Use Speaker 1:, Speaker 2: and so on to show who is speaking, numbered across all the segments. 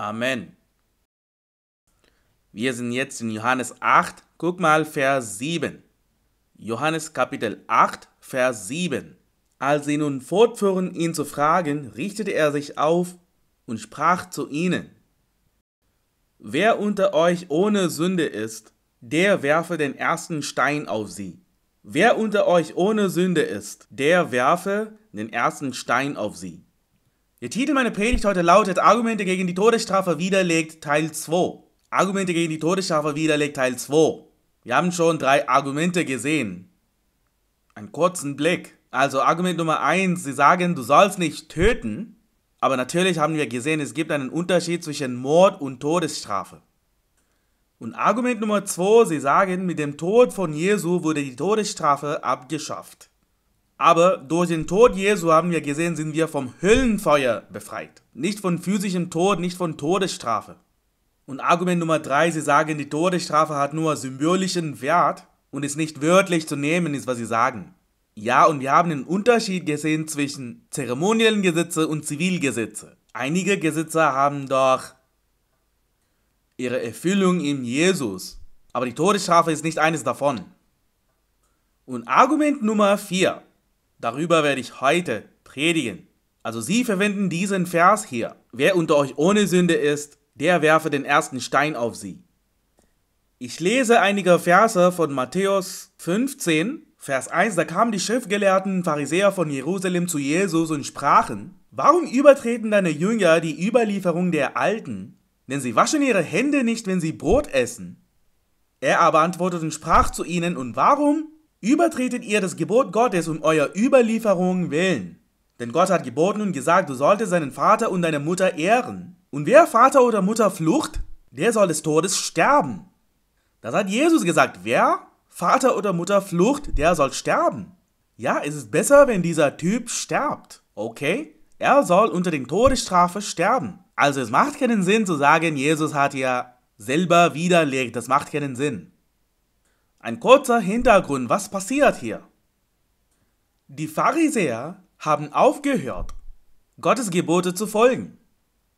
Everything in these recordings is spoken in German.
Speaker 1: Amen. Wir sind jetzt in Johannes 8, guck mal Vers 7. Johannes Kapitel 8, Vers 7. Als sie nun fortfuhren, ihn zu fragen, richtete er sich auf und sprach zu ihnen, Wer unter euch ohne Sünde ist, der werfe den ersten Stein auf sie. Wer unter euch ohne Sünde ist, der werfe den ersten Stein auf sie. Der Titel meiner Predigt heute lautet Argumente gegen die Todesstrafe widerlegt Teil 2. Argumente gegen die Todesstrafe widerlegt Teil 2. Wir haben schon drei Argumente gesehen. Einen kurzen Blick. Also Argument Nummer 1, sie sagen, du sollst nicht töten. Aber natürlich haben wir gesehen, es gibt einen Unterschied zwischen Mord und Todesstrafe. Und Argument Nummer 2, sie sagen, mit dem Tod von Jesu wurde die Todesstrafe abgeschafft. Aber durch den Tod Jesu haben wir gesehen, sind wir vom Höllenfeuer befreit. Nicht von physischem Tod, nicht von Todesstrafe. Und Argument Nummer drei, sie sagen, die Todesstrafe hat nur symbolischen Wert und ist nicht wörtlich zu nehmen, ist was sie sagen. Ja, und wir haben den Unterschied gesehen zwischen zeremoniellen Gesetze und Zivilgesetze. Einige Gesetze haben doch ihre Erfüllung in Jesus, aber die Todesstrafe ist nicht eines davon. Und Argument Nummer 4. Darüber werde ich heute predigen. Also sie verwenden diesen Vers hier. Wer unter euch ohne Sünde ist, der werfe den ersten Stein auf sie. Ich lese einige Verse von Matthäus 15, Vers 1. Da kamen die schriftgelehrten Pharisäer von Jerusalem zu Jesus und sprachen, Warum übertreten deine Jünger die Überlieferung der Alten? Denn sie waschen ihre Hände nicht, wenn sie Brot essen. Er aber antwortete und sprach zu ihnen, Und warum Übertretet ihr das Gebot Gottes um euer Überlieferungen willen. Denn Gott hat geboten und gesagt, du solltest seinen Vater und deine Mutter ehren. Und wer Vater oder Mutter flucht, der soll des Todes sterben. Das hat Jesus gesagt. Wer Vater oder Mutter flucht, der soll sterben. Ja, es ist besser, wenn dieser Typ stirbt. Okay? Er soll unter den Todesstrafe sterben. Also es macht keinen Sinn zu sagen, Jesus hat ja selber widerlegt. Das macht keinen Sinn. Ein kurzer Hintergrund, was passiert hier? Die Pharisäer haben aufgehört, Gottes Gebote zu folgen.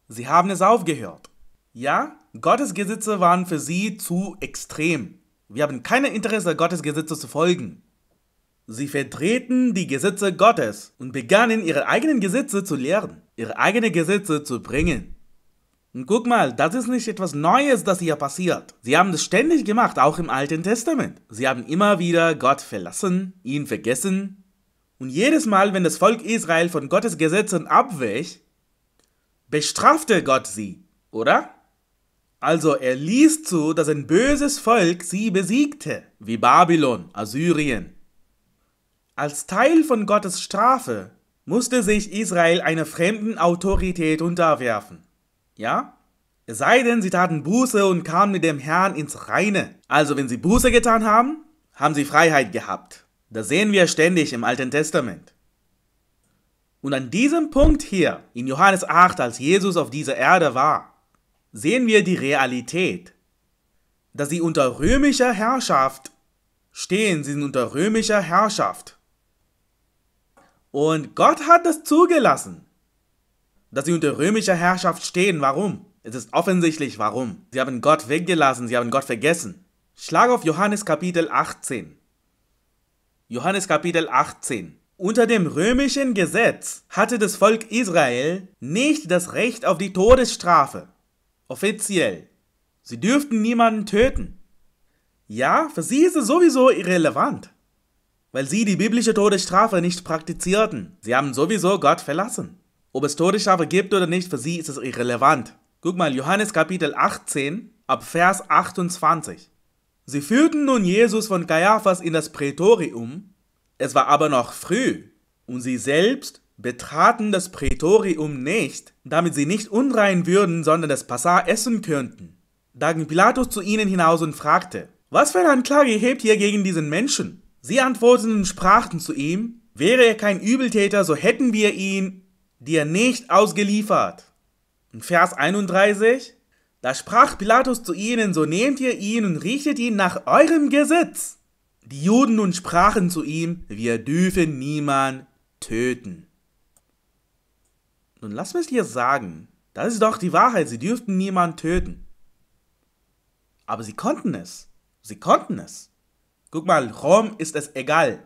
Speaker 1: Sie haben es aufgehört. Ja, Gottes Gesetze waren für sie zu extrem. Wir haben kein Interesse, Gottes Gesetze zu folgen. Sie vertreten die Gesetze Gottes und begannen ihre eigenen Gesetze zu lehren, ihre eigenen Gesetze zu bringen. Und guck mal, das ist nicht etwas Neues, das hier passiert. Sie haben das ständig gemacht, auch im Alten Testament. Sie haben immer wieder Gott verlassen, ihn vergessen. Und jedes Mal, wenn das Volk Israel von Gottes Gesetzen abwich, bestrafte Gott sie, oder? Also er ließ zu, dass ein böses Volk sie besiegte, wie Babylon, Assyrien. Als Teil von Gottes Strafe musste sich Israel einer fremden Autorität unterwerfen. Ja? Es sei denn, sie taten Buße und kamen mit dem Herrn ins Reine. Also wenn sie Buße getan haben, haben sie Freiheit gehabt. Das sehen wir ständig im Alten Testament. Und an diesem Punkt hier, in Johannes 8, als Jesus auf dieser Erde war, sehen wir die Realität, dass sie unter römischer Herrschaft stehen, sie sind unter römischer Herrschaft. Und Gott hat das zugelassen dass sie unter römischer Herrschaft stehen. Warum? Es ist offensichtlich warum. Sie haben Gott weggelassen, sie haben Gott vergessen. Schlag auf Johannes Kapitel 18. Johannes Kapitel 18. Unter dem römischen Gesetz hatte das Volk Israel nicht das Recht auf die Todesstrafe. Offiziell. Sie dürften niemanden töten. Ja, für sie ist es sowieso irrelevant, weil sie die biblische Todesstrafe nicht praktizierten. Sie haben sowieso Gott verlassen. Ob es Todesstrafe gibt oder nicht, für sie ist es irrelevant. Guck mal, Johannes Kapitel 18 ab Vers 28. Sie führten nun Jesus von Kaiaphas in das Prätorium, es war aber noch früh, und sie selbst betraten das Prätorium nicht, damit sie nicht unrein würden, sondern das Passar essen könnten. Da ging Pilatus zu ihnen hinaus und fragte, was für eine Anklage hebt ihr gegen diesen Menschen? Sie antworteten und sprachen zu ihm, wäre er kein Übeltäter, so hätten wir ihn dir nicht ausgeliefert. In Vers 31, da sprach Pilatus zu ihnen, so nehmt ihr ihn und richtet ihn nach eurem Gesetz. Die Juden nun sprachen zu ihm, wir dürfen niemand töten. Nun lass mich dir sagen, das ist doch die Wahrheit, sie dürften niemand töten. Aber sie konnten es. Sie konnten es. Guck mal, Rom ist es egal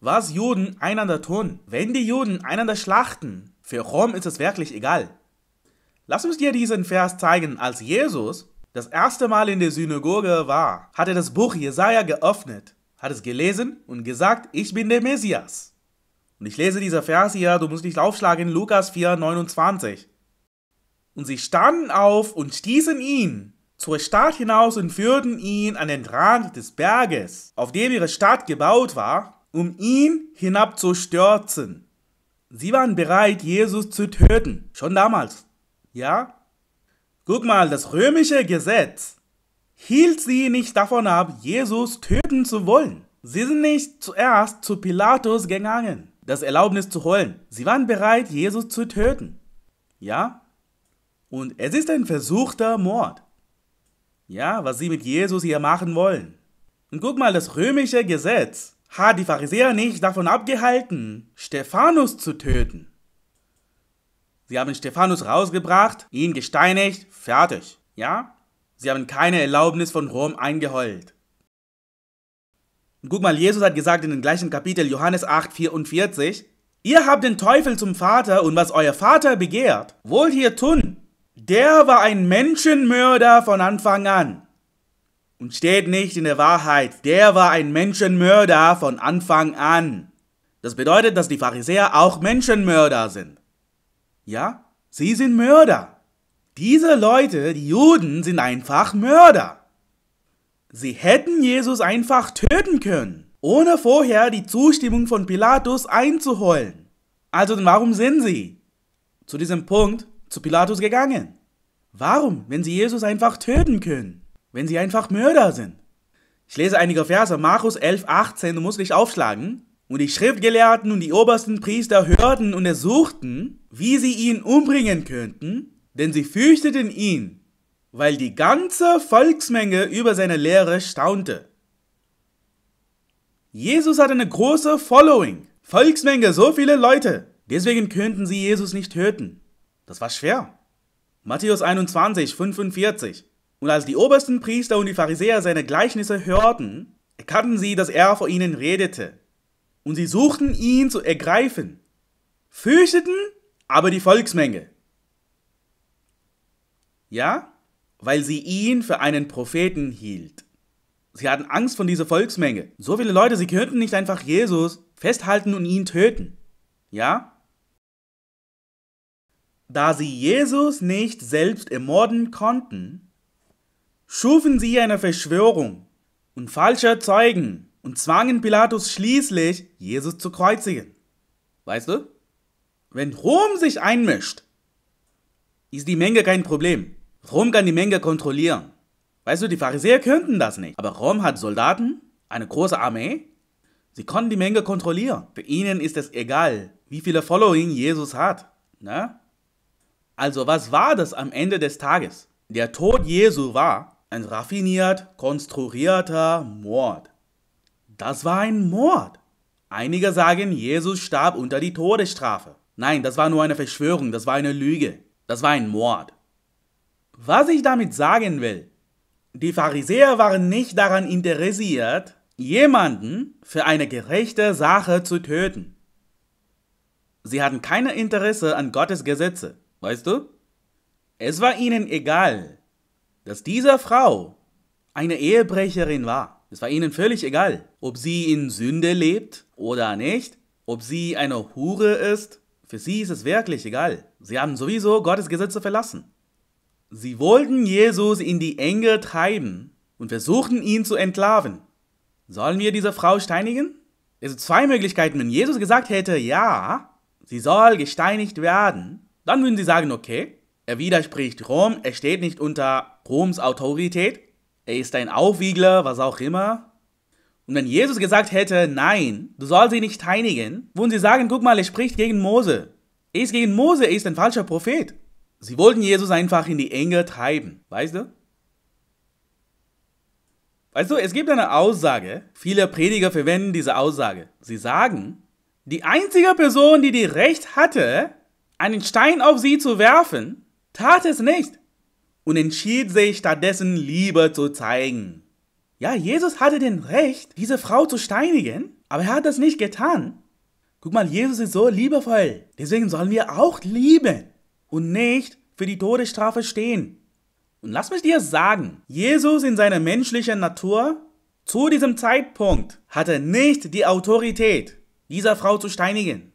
Speaker 1: was Juden einander tun. Wenn die Juden einander schlachten, für Rom ist es wirklich egal. Lass uns dir diesen Vers zeigen, als Jesus das erste Mal in der Synagoge war, hat er das Buch Jesaja geöffnet, hat es gelesen und gesagt, ich bin der Messias. Und ich lese dieser Vers hier, du musst nicht aufschlagen, Lukas 4, 29. Und sie standen auf und stießen ihn zur Stadt hinaus und führten ihn an den Rand des Berges, auf dem ihre Stadt gebaut war, um ihn hinabzustürzen. Sie waren bereit, Jesus zu töten, schon damals. Ja? Guck mal, das römische Gesetz hielt sie nicht davon ab, Jesus töten zu wollen. Sie sind nicht zuerst zu Pilatus gegangen, das Erlaubnis zu holen. Sie waren bereit, Jesus zu töten. Ja? Und es ist ein versuchter Mord. Ja, was sie mit Jesus hier machen wollen. Und guck mal, das römische Gesetz hat die Pharisäer nicht davon abgehalten, Stephanus zu töten. Sie haben Stephanus rausgebracht, ihn gesteinigt, fertig. Ja? Sie haben keine Erlaubnis von Rom eingeheult. guck mal, Jesus hat gesagt in dem gleichen Kapitel Johannes 8, 44, Ihr habt den Teufel zum Vater und was euer Vater begehrt, wollt ihr tun. Der war ein Menschenmörder von Anfang an und steht nicht in der Wahrheit. Der war ein Menschenmörder von Anfang an. Das bedeutet, dass die Pharisäer auch Menschenmörder sind. Ja, sie sind Mörder. Diese Leute, die Juden, sind einfach Mörder. Sie hätten Jesus einfach töten können, ohne vorher die Zustimmung von Pilatus einzuholen. Also denn warum sind sie zu diesem Punkt zu Pilatus gegangen? Warum, wenn sie Jesus einfach töten können? wenn sie einfach Mörder sind. Ich lese einige Verse, Markus 11, 18, du musst dich aufschlagen. Und die Schriftgelehrten und die obersten Priester hörten und ersuchten, wie sie ihn umbringen könnten, denn sie fürchteten ihn, weil die ganze Volksmenge über seine Lehre staunte. Jesus hat eine große Following, Volksmenge, so viele Leute. Deswegen könnten sie Jesus nicht töten. Das war schwer. Matthäus 21, 45. Und als die obersten Priester und die Pharisäer seine Gleichnisse hörten, erkannten sie, dass er vor ihnen redete. Und sie suchten ihn zu ergreifen, fürchteten aber die Volksmenge. Ja, weil sie ihn für einen Propheten hielt. Sie hatten Angst von dieser Volksmenge. So viele Leute, sie könnten nicht einfach Jesus festhalten und ihn töten. Ja? Da sie Jesus nicht selbst ermorden konnten, schufen sie eine Verschwörung und falsche Zeugen und zwangen Pilatus schließlich, Jesus zu kreuzigen. Weißt du? Wenn Rom sich einmischt, ist die Menge kein Problem. Rom kann die Menge kontrollieren. Weißt du, die Pharisäer könnten das nicht. Aber Rom hat Soldaten, eine große Armee. Sie konnten die Menge kontrollieren. Für ihnen ist es egal, wie viele Following Jesus hat. Ne? Also was war das am Ende des Tages? Der Tod Jesu war, ein raffiniert konstruierter Mord. Das war ein Mord. Einige sagen, Jesus starb unter die Todesstrafe. Nein, das war nur eine Verschwörung, das war eine Lüge, das war ein Mord. Was ich damit sagen will, die Pharisäer waren nicht daran interessiert, jemanden für eine gerechte Sache zu töten. Sie hatten kein Interesse an Gottes Gesetze, weißt du? Es war ihnen egal, dass dieser Frau eine Ehebrecherin war. Es war ihnen völlig egal, ob sie in Sünde lebt oder nicht, ob sie eine Hure ist. Für sie ist es wirklich egal. Sie haben sowieso Gottes Gesetze verlassen. Sie wollten Jesus in die Enge treiben und versuchten ihn zu entlarven. Sollen wir diese Frau steinigen? Es sind zwei Möglichkeiten. Wenn Jesus gesagt hätte, ja, sie soll gesteinigt werden, dann würden sie sagen, okay, er widerspricht Rom, er steht nicht unter Roms Autorität, er ist ein Aufwiegler, was auch immer. Und wenn Jesus gesagt hätte, nein, du sollst sie nicht heinigen, würden sie sagen, guck mal, er spricht gegen Mose. Er ist gegen Mose, er ist ein falscher Prophet. Sie wollten Jesus einfach in die Enge treiben, weißt du? Weißt du, es gibt eine Aussage, viele Prediger verwenden diese Aussage. Sie sagen, die einzige Person, die die Recht hatte, einen Stein auf sie zu werfen, tat es nicht und entschied sich stattdessen Liebe zu zeigen. Ja, Jesus hatte den Recht, diese Frau zu steinigen, aber er hat das nicht getan. Guck mal, Jesus ist so liebevoll. Deswegen sollen wir auch lieben und nicht für die Todesstrafe stehen. Und lass mich dir sagen, Jesus in seiner menschlichen Natur zu diesem Zeitpunkt hatte nicht die Autorität, dieser Frau zu steinigen.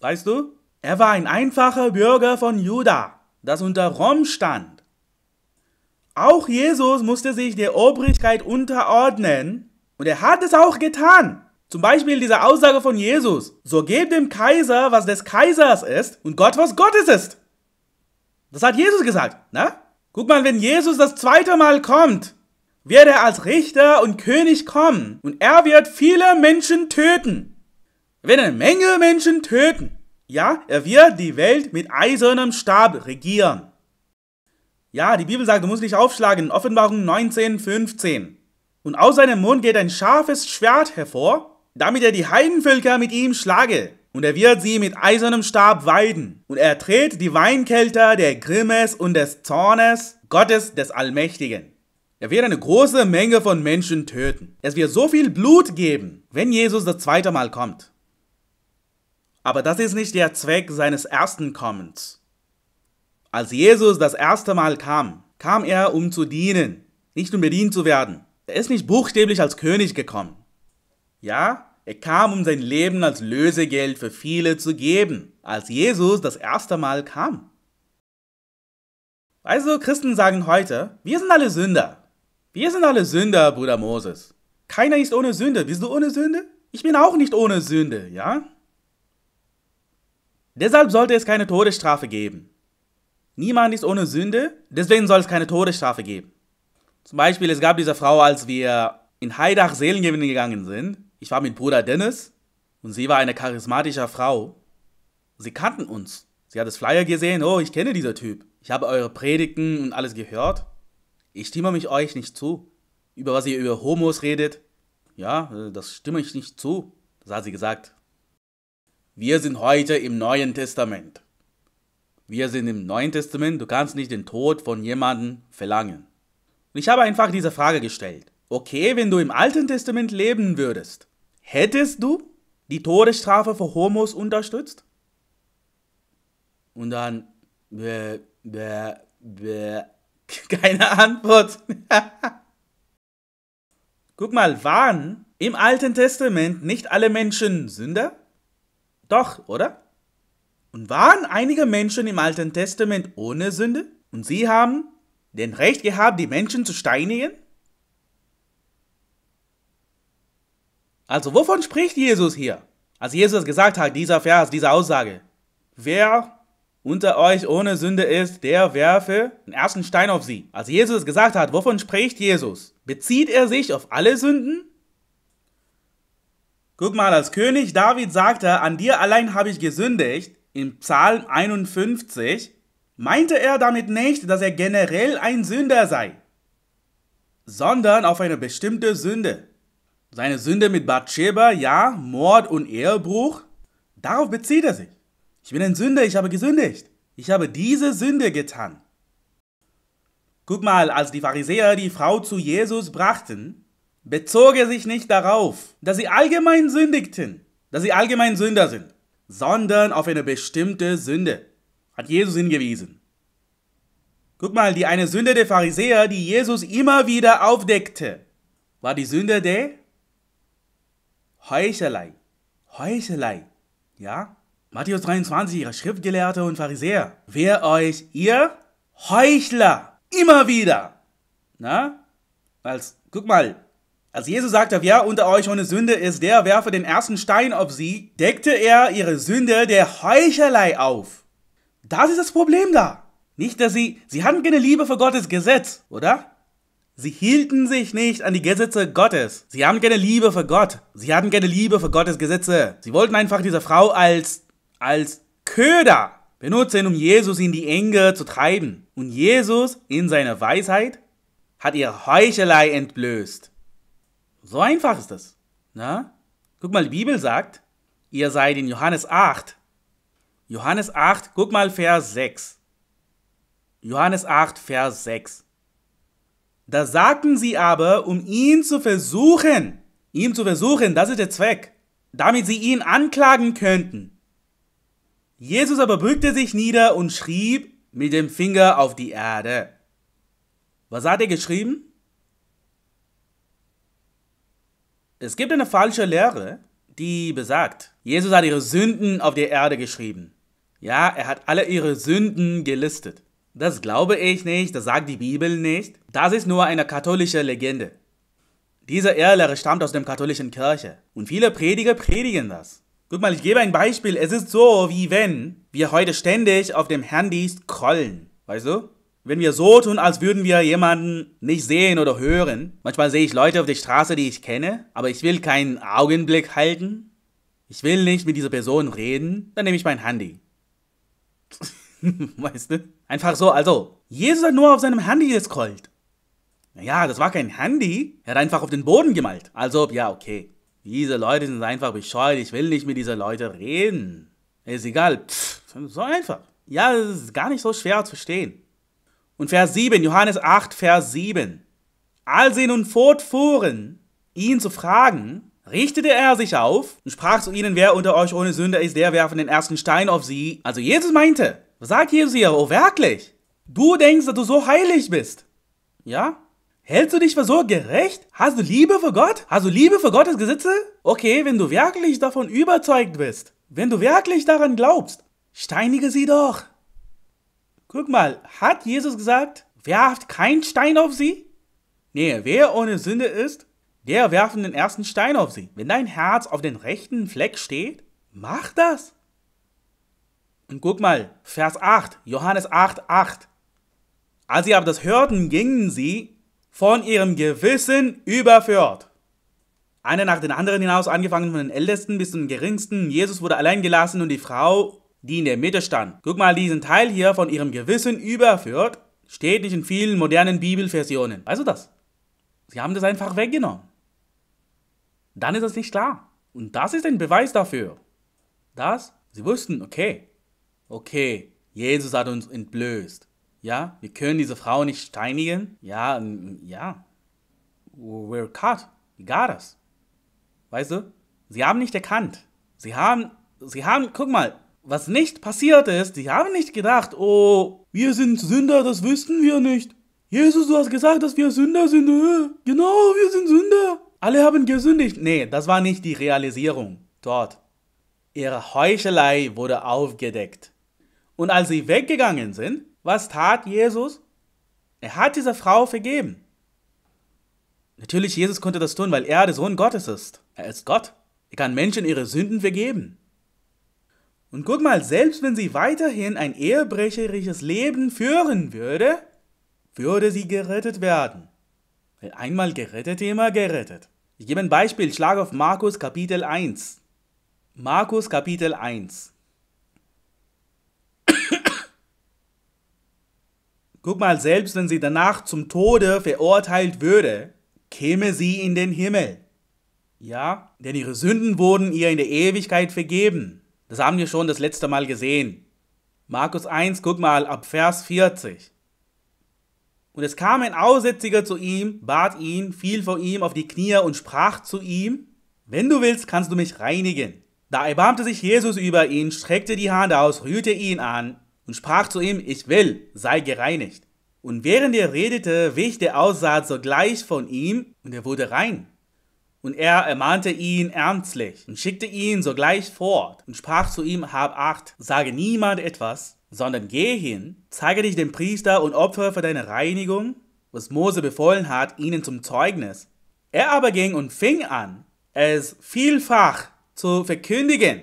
Speaker 1: Weißt du, er war ein einfacher Bürger von Juda, das unter Rom stand. Auch Jesus musste sich der Obrigkeit unterordnen und er hat es auch getan. Zum Beispiel diese Aussage von Jesus, so gebt dem Kaiser, was des Kaisers ist und Gott, was Gottes ist. Das hat Jesus gesagt, ne? Guck mal, wenn Jesus das zweite Mal kommt, wird er als Richter und König kommen und er wird viele Menschen töten. Er wird eine Menge Menschen töten. Ja, er wird die Welt mit eisernem Stab regieren. Ja, die Bibel sagt, du musst dich aufschlagen, Offenbarung 19, 15. Und aus seinem Mund geht ein scharfes Schwert hervor, damit er die Heidenvölker mit ihm schlage. Und er wird sie mit eisernem Stab weiden. Und er trägt die Weinkelter der Grimmes und des Zornes Gottes des Allmächtigen. Er wird eine große Menge von Menschen töten. Es wird so viel Blut geben, wenn Jesus das zweite Mal kommt. Aber das ist nicht der Zweck seines ersten Kommens. Als Jesus das erste Mal kam, kam er, um zu dienen, nicht um bedient zu werden. Er ist nicht buchstäblich als König gekommen. Ja, er kam, um sein Leben als Lösegeld für viele zu geben, als Jesus das erste Mal kam. Also, Christen sagen heute, wir sind alle Sünder. Wir sind alle Sünder, Bruder Moses. Keiner ist ohne Sünde. Bist du ohne Sünde? Ich bin auch nicht ohne Sünde, ja? Deshalb sollte es keine Todesstrafe geben. Niemand ist ohne Sünde, deswegen soll es keine Todesstrafe geben. Zum Beispiel, es gab diese Frau, als wir in Heidach Seelengewinn gegangen sind. Ich war mit Bruder Dennis und sie war eine charismatische Frau. Sie kannten uns. Sie hat das Flyer gesehen, oh, ich kenne dieser Typ. Ich habe eure Predigten und alles gehört. Ich stimme mich euch nicht zu. Über was ihr über Homos redet, ja, das stimme ich nicht zu. Das hat sie gesagt. Wir sind heute im Neuen Testament. Wir sind im Neuen Testament, du kannst nicht den Tod von jemandem verlangen. Und ich habe einfach diese Frage gestellt. Okay, wenn du im Alten Testament leben würdest, hättest du die Todesstrafe für Homos unterstützt? Und dann, bäh, bäh, bäh, keine Antwort. Guck mal, waren im Alten Testament nicht alle Menschen Sünder? Doch, oder? Und waren einige Menschen im Alten Testament ohne Sünde? Und sie haben den Recht gehabt, die Menschen zu steinigen? Also wovon spricht Jesus hier? Als Jesus gesagt hat, dieser Vers, diese Aussage. Wer unter euch ohne Sünde ist, der werfe den ersten Stein auf sie. Als Jesus gesagt hat, wovon spricht Jesus? Bezieht er sich auf alle Sünden? Guck mal, als König David sagte, an dir allein habe ich gesündigt, im Psalm 51, meinte er damit nicht, dass er generell ein Sünder sei, sondern auf eine bestimmte Sünde. Seine Sünde mit Bathsheba, ja, Mord und Ehebruch, darauf bezieht er sich. Ich bin ein Sünder, ich habe gesündigt. Ich habe diese Sünde getan. Guck mal, als die Pharisäer die Frau zu Jesus brachten, bezog er sich nicht darauf, dass sie allgemein sündigten, dass sie allgemein Sünder sind, sondern auf eine bestimmte Sünde hat Jesus hingewiesen. Guck mal, die eine Sünde der Pharisäer, die Jesus immer wieder aufdeckte, war die Sünde der Heuchelei. Heuchelei. Ja? Matthäus 23, ihre Schriftgelehrte und Pharisäer. Wer euch, ihr Heuchler, immer wieder. Na? Als, guck mal, als Jesus sagte, wer unter euch ohne Sünde ist, der werfe den ersten Stein auf sie, deckte er ihre Sünde der Heuchelei auf. Das ist das Problem da. Nicht, dass sie, sie hatten keine Liebe für Gottes Gesetz, oder? Sie hielten sich nicht an die Gesetze Gottes. Sie haben keine Liebe für Gott. Sie hatten keine Liebe für Gottes Gesetze. Sie wollten einfach diese Frau als, als Köder benutzen, um Jesus in die Enge zu treiben. Und Jesus in seiner Weisheit hat ihr Heuchelei entblößt. So einfach ist das. Na? Ne? Guck mal, die Bibel sagt, ihr seid in Johannes 8. Johannes 8, guck mal, Vers 6. Johannes 8, Vers 6. Da sagten sie aber, um ihn zu versuchen, ihm zu versuchen, das ist der Zweck, damit sie ihn anklagen könnten. Jesus aber bückte sich nieder und schrieb mit dem Finger auf die Erde. Was hat er geschrieben? Es gibt eine falsche Lehre, die besagt, Jesus hat ihre Sünden auf die Erde geschrieben. Ja, er hat alle ihre Sünden gelistet. Das glaube ich nicht, das sagt die Bibel nicht. Das ist nur eine katholische Legende. Diese Irrlehre stammt aus der katholischen Kirche. Und viele Prediger predigen das. Guck mal, ich gebe ein Beispiel. Es ist so, wie wenn wir heute ständig auf dem Handy scrollen. Weißt du? Wenn wir so tun, als würden wir jemanden nicht sehen oder hören. Manchmal sehe ich Leute auf der Straße, die ich kenne, aber ich will keinen Augenblick halten. Ich will nicht mit dieser Person reden. Dann nehme ich mein Handy. weißt du? Einfach so, also. Jesus hat nur auf seinem Handy gescrollt. Naja, das war kein Handy. Er hat einfach auf den Boden gemalt. Also, ja, okay. Diese Leute sind einfach bescheuert. Ich will nicht mit dieser Leute reden. Ist egal. Pff, so einfach. Ja, es ist gar nicht so schwer zu verstehen. Und Vers 7, Johannes 8, Vers 7. Als sie nun fortfuhren, ihn zu fragen, richtete er sich auf und sprach zu ihnen, wer unter euch ohne Sünde ist, der werfe den ersten Stein auf sie. Also Jesus meinte, was sagt Jesus hier? Oh, wirklich? Du denkst, dass du so heilig bist. Ja? Hältst du dich für so gerecht? Hast du Liebe für Gott? Hast du Liebe für Gottes Gesetze? Okay, wenn du wirklich davon überzeugt bist, wenn du wirklich daran glaubst, steinige sie doch. Guck mal, hat Jesus gesagt, werft keinen Stein auf sie? Nee, wer ohne Sünde ist, der werfen den ersten Stein auf sie. Wenn dein Herz auf den rechten Fleck steht, mach das. Und guck mal, Vers 8, Johannes 8, 8. Als sie aber das hörten, gingen sie von ihrem Gewissen überführt. Einer nach den anderen hinaus, angefangen von den Ältesten bis zum Geringsten. Jesus wurde allein gelassen und die Frau die in der Mitte stand. Guck mal diesen Teil hier von ihrem Gewissen überführt, steht nicht in vielen modernen Bibelversionen. Weißt du das? Sie haben das einfach weggenommen. Dann ist das nicht klar. Und das ist ein Beweis dafür, dass sie wussten, okay, okay, Jesus hat uns entblößt. Ja, wir können diese Frau nicht steinigen. Ja, ja. We're cut. We got us. Weißt du? Sie haben nicht erkannt. Sie haben, sie haben, guck mal, was nicht passiert ist, die haben nicht gedacht, oh, wir sind Sünder, das wüssten wir nicht. Jesus, du hast gesagt, dass wir Sünder sind. Äh, genau, wir sind Sünder. Alle haben gesündigt. Nee, das war nicht die Realisierung. Dort. Ihre Heuchelei wurde aufgedeckt. Und als sie weggegangen sind, was tat Jesus? Er hat dieser Frau vergeben. Natürlich, Jesus konnte das tun, weil er der Sohn Gottes ist. Er ist Gott. Er kann Menschen ihre Sünden vergeben. Und guck mal, selbst wenn sie weiterhin ein ehebrecherisches Leben führen würde, würde sie gerettet werden. Weil einmal gerettet, immer gerettet. Ich gebe ein Beispiel, schlag auf Markus Kapitel 1. Markus Kapitel 1. Guck mal, selbst wenn sie danach zum Tode verurteilt würde, käme sie in den Himmel. Ja, denn ihre Sünden wurden ihr in der Ewigkeit vergeben. Das haben wir schon das letzte Mal gesehen. Markus 1, guck mal, ab Vers 40. Und es kam ein Aussätziger zu ihm, bat ihn, fiel vor ihm auf die Knie und sprach zu ihm, wenn du willst, kannst du mich reinigen. Da erbarmte sich Jesus über ihn, streckte die Hand aus, rührte ihn an und sprach zu ihm, ich will, sei gereinigt. Und während er redete, wich der Aussatz sogleich von ihm und er wurde rein. Und er ermahnte ihn ernstlich und schickte ihn sogleich fort und sprach zu ihm, hab Acht, sage niemand etwas, sondern geh hin, zeige dich dem Priester und opfer für deine Reinigung, was Mose befohlen hat, ihnen zum Zeugnis. Er aber ging und fing an, es vielfach zu verkündigen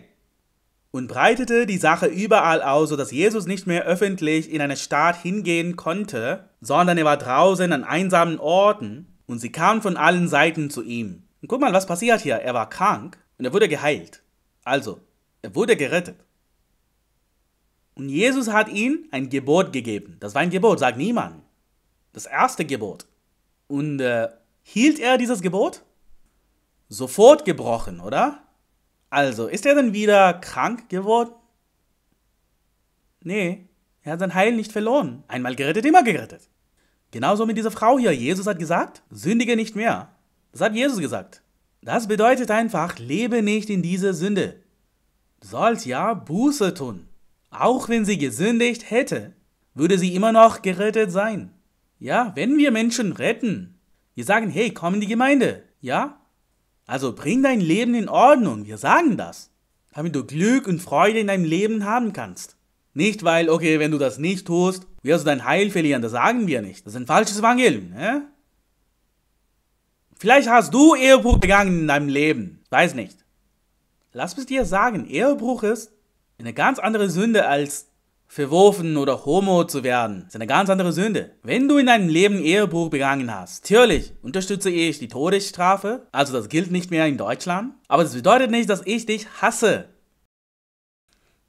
Speaker 1: und breitete die Sache überall aus, sodass Jesus nicht mehr öffentlich in eine Stadt hingehen konnte, sondern er war draußen an einsamen Orten und sie kamen von allen Seiten zu ihm. Und guck mal, was passiert hier. Er war krank und er wurde geheilt. Also, er wurde gerettet. Und Jesus hat ihm ein Gebot gegeben. Das war ein Gebot, sagt niemand. Das erste Gebot. Und äh, hielt er dieses Gebot? Sofort gebrochen, oder? Also, ist er denn wieder krank geworden? Nee, er hat sein Heil nicht verloren. Einmal gerettet, immer gerettet. Genauso mit dieser Frau hier. Jesus hat gesagt, sündige nicht mehr. Das hat Jesus gesagt. Das bedeutet einfach, lebe nicht in dieser Sünde. Du sollst ja Buße tun. Auch wenn sie gesündigt hätte, würde sie immer noch gerettet sein. Ja, wenn wir Menschen retten, wir sagen, hey, komm in die Gemeinde, ja? Also bring dein Leben in Ordnung, wir sagen das, damit du Glück und Freude in deinem Leben haben kannst. Nicht, weil, okay, wenn du das nicht tust, wirst du dein Heil verlieren, das sagen wir nicht. Das ist ein falsches Evangelium, ne? Vielleicht hast du Ehebruch begangen in deinem Leben. Weiß nicht. Lass mich dir sagen, Ehebruch ist eine ganz andere Sünde als verworfen oder homo zu werden. Das ist eine ganz andere Sünde. Wenn du in deinem Leben Ehebruch begangen hast, natürlich unterstütze ich die Todesstrafe. Also das gilt nicht mehr in Deutschland. Aber das bedeutet nicht, dass ich dich hasse.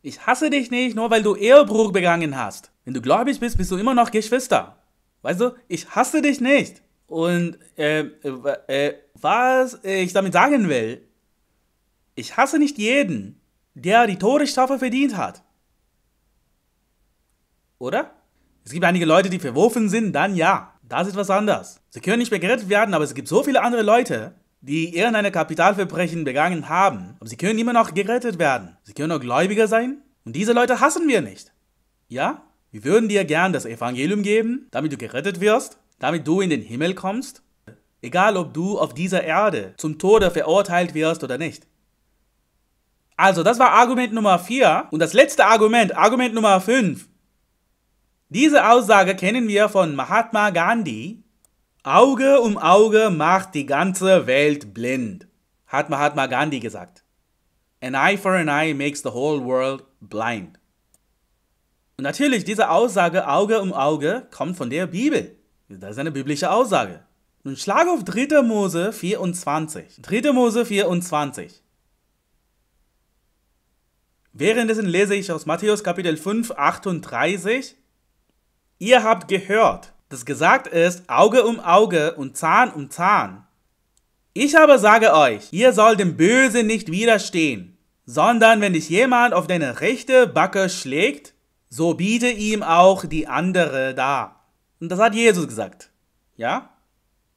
Speaker 1: Ich hasse dich nicht, nur weil du Ehebruch begangen hast. Wenn du gläubig bist, bist du immer noch Geschwister. Weißt du, ich hasse dich nicht. Und äh, äh, was ich damit sagen will, ich hasse nicht jeden, der die Todesstrafe verdient hat. Oder? Es gibt einige Leute, die verworfen sind, dann ja. Das ist was anderes. Sie können nicht mehr gerettet werden, aber es gibt so viele andere Leute, die irgendeine Kapitalverbrechen begangen haben. Aber sie können immer noch gerettet werden. Sie können auch Gläubiger sein. Und diese Leute hassen wir nicht. Ja? Wir würden dir gern das Evangelium geben, damit du gerettet wirst damit du in den Himmel kommst? Egal, ob du auf dieser Erde zum Tode verurteilt wirst oder nicht. Also, das war Argument Nummer 4. Und das letzte Argument, Argument Nummer 5. Diese Aussage kennen wir von Mahatma Gandhi. Auge um Auge macht die ganze Welt blind, hat Mahatma Gandhi gesagt. An eye for an eye makes the whole world blind. Und natürlich, diese Aussage Auge um Auge kommt von der Bibel. Das ist eine biblische Aussage. Nun schlag auf 3. Mose 24. 3. Mose 24. Währenddessen lese ich aus Matthäus Kapitel 5, 38. Ihr habt gehört, dass gesagt ist, Auge um Auge und Zahn um Zahn. Ich aber sage euch, ihr sollt dem Bösen nicht widerstehen, sondern wenn dich jemand auf deine rechte Backe schlägt, so biete ihm auch die andere dar. Und das hat Jesus gesagt. Ja?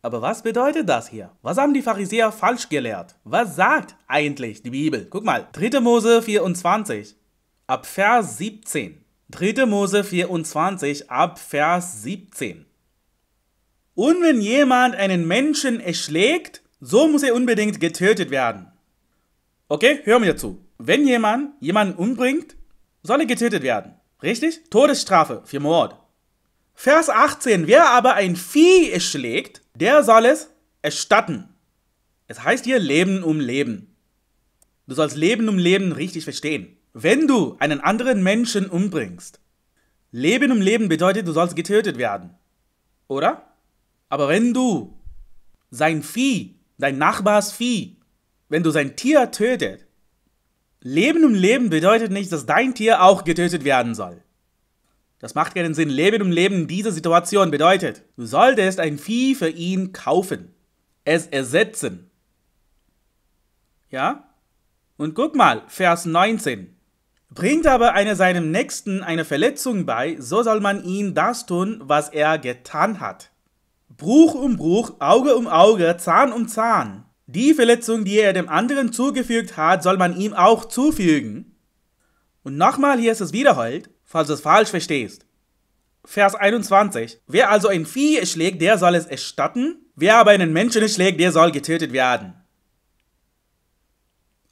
Speaker 1: Aber was bedeutet das hier? Was haben die Pharisäer falsch gelehrt? Was sagt eigentlich die Bibel? Guck mal, 3. Mose 24 ab Vers 17. 3. Mose 24 ab Vers 17. Und wenn jemand einen Menschen erschlägt, so muss er unbedingt getötet werden. Okay, hör mir zu. Wenn jemand jemanden umbringt, soll er getötet werden. Richtig? Todesstrafe für Mord. Vers 18, wer aber ein Vieh erschlägt, der soll es erstatten. Es heißt hier Leben um Leben. Du sollst Leben um Leben richtig verstehen. Wenn du einen anderen Menschen umbringst, Leben um Leben bedeutet, du sollst getötet werden. Oder? Aber wenn du sein Vieh, dein Nachbars Vieh, wenn du sein Tier tötet, Leben um Leben bedeutet nicht, dass dein Tier auch getötet werden soll. Das macht keinen Sinn. Leben um Leben in dieser Situation bedeutet, du solltest ein Vieh für ihn kaufen, es ersetzen. Ja? Und guck mal, Vers 19. Bringt aber einer seinem Nächsten eine Verletzung bei, so soll man ihm das tun, was er getan hat. Bruch um Bruch, Auge um Auge, Zahn um Zahn. Die Verletzung, die er dem anderen zugefügt hat, soll man ihm auch zufügen. Und nochmal hier ist es wiederholt, falls du es falsch verstehst. Vers 21. Wer also ein Vieh erschlägt, der soll es erstatten. Wer aber einen Menschen erschlägt, der soll getötet werden.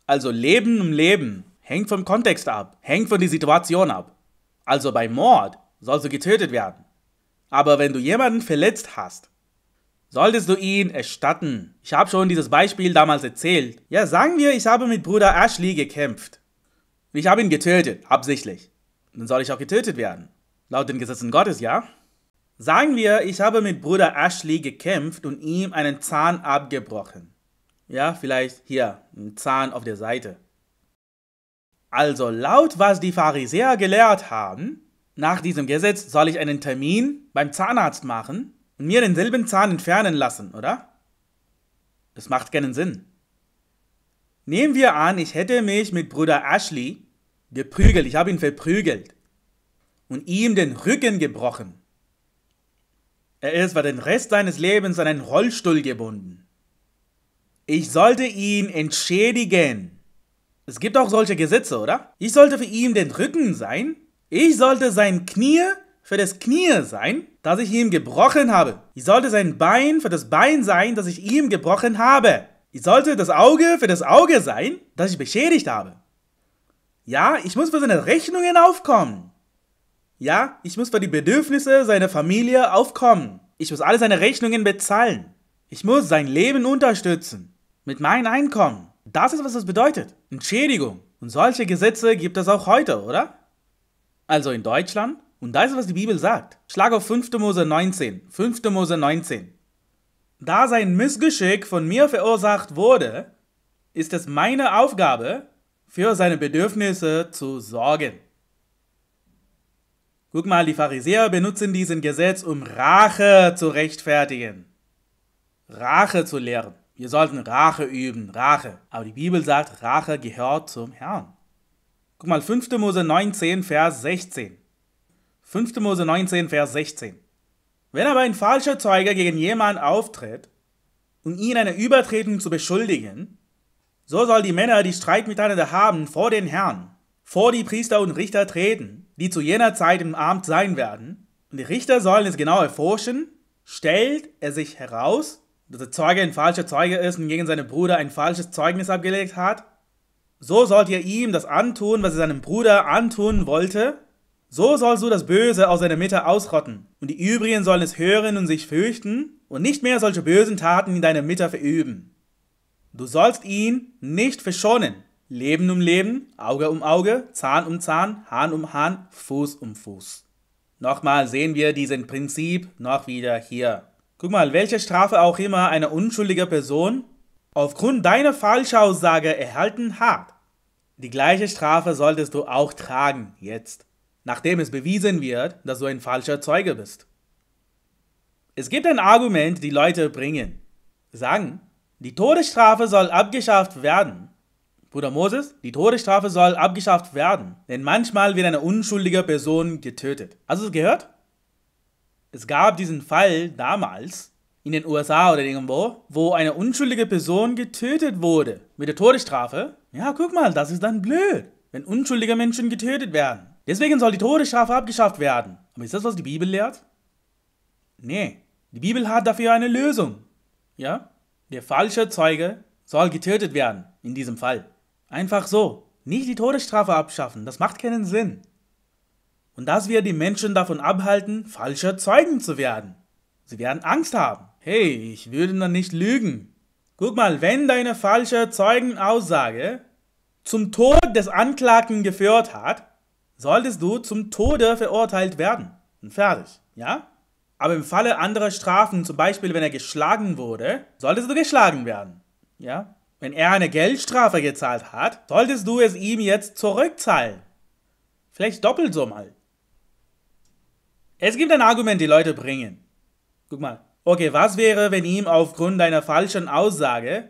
Speaker 1: Also Leben um Leben hängt vom Kontext ab, hängt von der Situation ab. Also bei Mord sollst du getötet werden. Aber wenn du jemanden verletzt hast, solltest du ihn erstatten. Ich habe schon dieses Beispiel damals erzählt. Ja, sagen wir, ich habe mit Bruder Ashley gekämpft. Ich habe ihn getötet, absichtlich dann soll ich auch getötet werden. Laut den Gesetzen Gottes, ja? Sagen wir, ich habe mit Bruder Ashley gekämpft und ihm einen Zahn abgebrochen. Ja, vielleicht hier, ein Zahn auf der Seite. Also laut was die Pharisäer gelehrt haben, nach diesem Gesetz soll ich einen Termin beim Zahnarzt machen und mir denselben Zahn entfernen lassen, oder? Das macht keinen Sinn. Nehmen wir an, ich hätte mich mit Bruder Ashley geprügelt, ich habe ihn verprügelt und ihm den Rücken gebrochen. Er ist für den Rest seines Lebens an einen Rollstuhl gebunden. Ich sollte ihn entschädigen. Es gibt auch solche Gesetze, oder? Ich sollte für ihn den Rücken sein. Ich sollte sein Knie für das Knie sein, das ich ihm gebrochen habe. Ich sollte sein Bein für das Bein sein, das ich ihm gebrochen habe. Ich sollte das Auge für das Auge sein, das ich beschädigt habe. Ja, ich muss für seine Rechnungen aufkommen. Ja, ich muss für die Bedürfnisse seiner Familie aufkommen. Ich muss alle seine Rechnungen bezahlen. Ich muss sein Leben unterstützen. Mit meinem Einkommen. Das ist, was das bedeutet. Entschädigung. Und solche Gesetze gibt es auch heute, oder? Also in Deutschland. Und das ist, was die Bibel sagt. Schlag auf 5. Mose 19. 5. Mose 19. Da sein Missgeschick von mir verursacht wurde, ist es meine Aufgabe, für seine Bedürfnisse zu sorgen. Guck mal, die Pharisäer benutzen diesen Gesetz, um Rache zu rechtfertigen. Rache zu lehren. Wir sollten Rache üben, Rache. Aber die Bibel sagt, Rache gehört zum Herrn. Guck mal, 5. Mose 19, Vers 16. 5. Mose 19, Vers 16. Wenn aber ein falscher Zeuge gegen jemanden auftritt, um ihn einer Übertretung zu beschuldigen, so soll die Männer, die Streit miteinander haben, vor den Herrn, vor die Priester und Richter treten, die zu jener Zeit im Amt sein werden. Und die Richter sollen es genau erforschen. Stellt er sich heraus, dass der Zeuge ein falscher Zeuge ist und gegen seinen Bruder ein falsches Zeugnis abgelegt hat, so sollt ihr ihm das antun, was er seinem Bruder antun wollte. So sollst du das Böse aus seiner Mitte ausrotten, und die übrigen sollen es hören und sich fürchten und nicht mehr solche bösen Taten in deiner Mitte verüben. Du sollst ihn nicht verschonen. Leben um Leben, Auge um Auge, Zahn um Zahn, Hahn um Hahn, Fuß um Fuß. Nochmal sehen wir diesen Prinzip noch wieder hier. Guck mal, welche Strafe auch immer eine unschuldige Person aufgrund deiner Falschaussage erhalten hat. Die gleiche Strafe solltest du auch tragen jetzt, nachdem es bewiesen wird, dass du ein falscher Zeuge bist. Es gibt ein Argument, die Leute bringen. Sagen, die Todesstrafe soll abgeschafft werden. Bruder Moses, die Todesstrafe soll abgeschafft werden, denn manchmal wird eine unschuldige Person getötet. Hast du es gehört? Es gab diesen Fall damals in den USA oder irgendwo, wo eine unschuldige Person getötet wurde mit der Todesstrafe. Ja, guck mal, das ist dann blöd, wenn unschuldige Menschen getötet werden. Deswegen soll die Todesstrafe abgeschafft werden. Aber ist das, was die Bibel lehrt? Nee, die Bibel hat dafür eine Lösung. Ja? Der falsche Zeuge soll getötet werden, in diesem Fall. Einfach so. Nicht die Todesstrafe abschaffen, das macht keinen Sinn. Und dass wir die Menschen davon abhalten, falsche Zeugen zu werden. Sie werden Angst haben. Hey, ich würde dann nicht lügen. Guck mal, wenn deine falsche Zeugenaussage zum Tod des Anklagten geführt hat, solltest du zum Tode verurteilt werden. Und fertig, ja? Aber im Falle anderer Strafen, zum Beispiel wenn er geschlagen wurde, solltest du geschlagen werden. Ja? Wenn er eine Geldstrafe gezahlt hat, solltest du es ihm jetzt zurückzahlen. Vielleicht doppelt so mal. Es gibt ein Argument, die Leute bringen. Guck mal. Okay, was wäre, wenn ihm aufgrund deiner falschen Aussage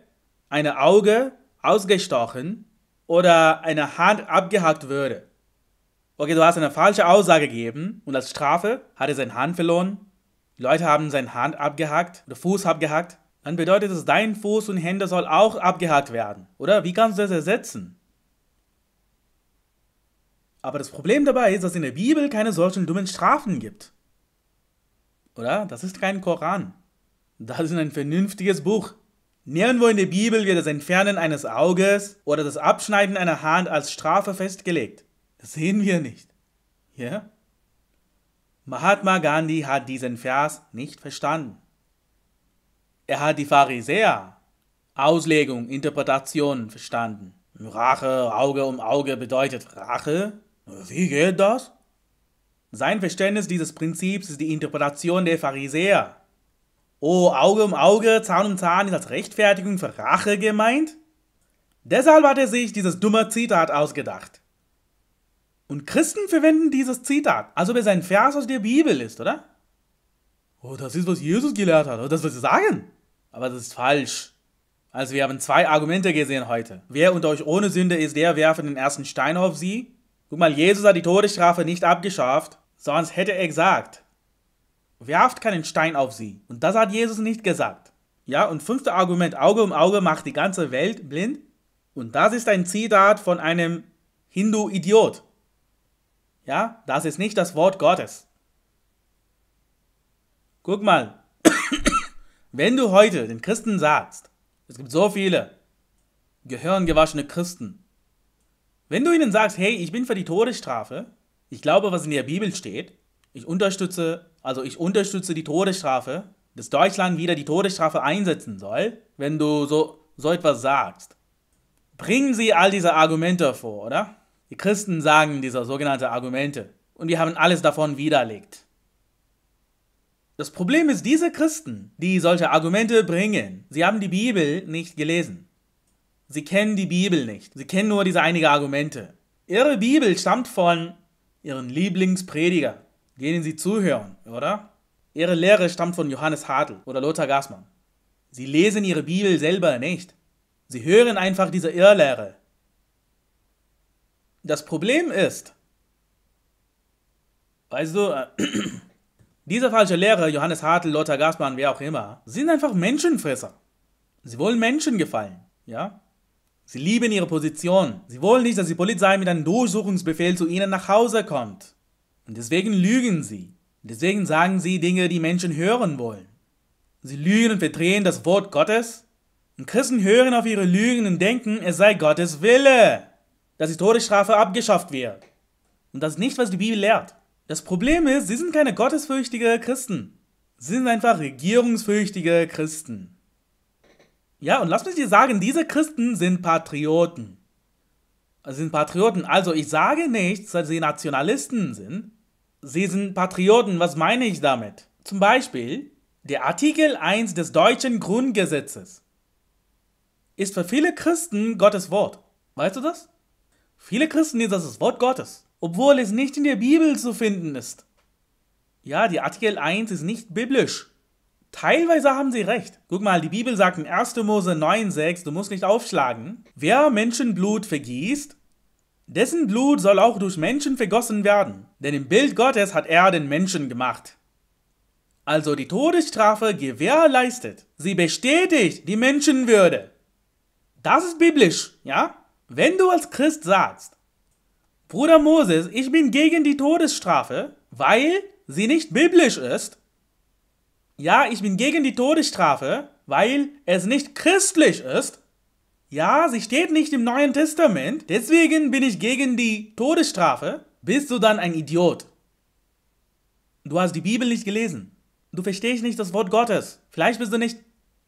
Speaker 1: eine Auge ausgestochen oder eine Hand abgehackt würde? Okay, du hast eine falsche Aussage gegeben und als Strafe hat er seine Hand verloren die Leute haben seine Hand abgehackt oder Fuß abgehackt. Dann bedeutet es, dein Fuß und Hände soll auch abgehackt werden. Oder wie kannst du das ersetzen? Aber das Problem dabei ist, dass es in der Bibel keine solchen dummen Strafen gibt. Oder? Das ist kein Koran. Das ist ein vernünftiges Buch. Nirgendwo in der Bibel wird das Entfernen eines Auges oder das Abschneiden einer Hand als Strafe festgelegt. Das sehen wir nicht. Ja? Mahatma Gandhi hat diesen Vers nicht verstanden. Er hat die Pharisäer, Auslegung, Interpretation verstanden. Rache, Auge um Auge bedeutet Rache? Wie geht das? Sein Verständnis dieses Prinzips ist die Interpretation der Pharisäer. Oh, Auge um Auge, Zahn um Zahn ist als Rechtfertigung für Rache gemeint? Deshalb hat er sich dieses dumme Zitat ausgedacht. Und Christen verwenden dieses Zitat, als ob es ein Vers aus der Bibel ist, oder? Oh, das ist, was Jesus gelehrt hat, oder oh, das, was sie sagen. Aber das ist falsch. Also wir haben zwei Argumente gesehen heute. Wer unter euch ohne Sünde ist, der werfe den ersten Stein auf sie. Guck mal, Jesus hat die Todesstrafe nicht abgeschafft, sonst hätte er gesagt, werft keinen Stein auf sie. Und das hat Jesus nicht gesagt. Ja, und fünfte Argument, Auge um Auge macht die ganze Welt blind. Und das ist ein Zitat von einem Hindu-Idiot. Ja, das ist nicht das Wort Gottes. Guck mal, wenn du heute den Christen sagst, es gibt so viele gehirngewaschene Christen, wenn du ihnen sagst, hey, ich bin für die Todesstrafe, ich glaube, was in der Bibel steht, ich unterstütze, also ich unterstütze die Todesstrafe, dass Deutschland wieder die Todesstrafe einsetzen soll, wenn du so, so etwas sagst. Bringen sie all diese Argumente vor, oder? Die Christen sagen dieser sogenannte Argumente und wir haben alles davon widerlegt. Das Problem ist, diese Christen, die solche Argumente bringen, sie haben die Bibel nicht gelesen. Sie kennen die Bibel nicht. Sie kennen nur diese einige Argumente. Ihre Bibel stammt von ihren Lieblingsprediger, denen sie zuhören, oder? Ihre Lehre stammt von Johannes Hartl oder Lothar Gassmann. Sie lesen ihre Bibel selber nicht. Sie hören einfach diese Irrlehre das Problem ist, weißt du, äh, dieser falsche Lehrer, Johannes Hartl, Lothar Gasmann, wer auch immer, sind einfach Menschenfresser. Sie wollen Menschen gefallen, ja? Sie lieben ihre Position. Sie wollen nicht, dass die Polizei mit einem Durchsuchungsbefehl zu ihnen nach Hause kommt. Und deswegen lügen sie. deswegen sagen sie Dinge, die Menschen hören wollen. Sie lügen und verdrehen das Wort Gottes. Und Christen hören auf ihre Lügen und denken, es sei Gottes Wille dass die Todesstrafe abgeschafft wird. Und das ist nicht, was die Bibel lehrt. Das Problem ist, sie sind keine gottesfürchtige Christen. Sie sind einfach regierungsfürchtige Christen. Ja, und lass mich dir sagen, diese Christen sind Patrioten. Also sind Patrioten. Also ich sage nichts, dass sie Nationalisten sind. Sie sind Patrioten. Was meine ich damit? Zum Beispiel, der Artikel 1 des deutschen Grundgesetzes ist für viele Christen Gottes Wort. Weißt du das? Viele Christen lesen das als Wort Gottes, obwohl es nicht in der Bibel zu finden ist. Ja, die Artikel 1 ist nicht biblisch. Teilweise haben sie recht. Guck mal, die Bibel sagt in 1. Mose 9,6, du musst nicht aufschlagen. Wer Menschenblut vergießt, dessen Blut soll auch durch Menschen vergossen werden. Denn im Bild Gottes hat er den Menschen gemacht. Also die Todesstrafe gewährleistet. Sie bestätigt die Menschenwürde. Das ist biblisch, ja? Wenn du als Christ sagst, Bruder Moses, ich bin gegen die Todesstrafe, weil sie nicht biblisch ist, ja, ich bin gegen die Todesstrafe, weil es nicht christlich ist, ja, sie steht nicht im Neuen Testament, deswegen bin ich gegen die Todesstrafe, bist du dann ein Idiot. Du hast die Bibel nicht gelesen. Du verstehst nicht das Wort Gottes. Vielleicht bist du nicht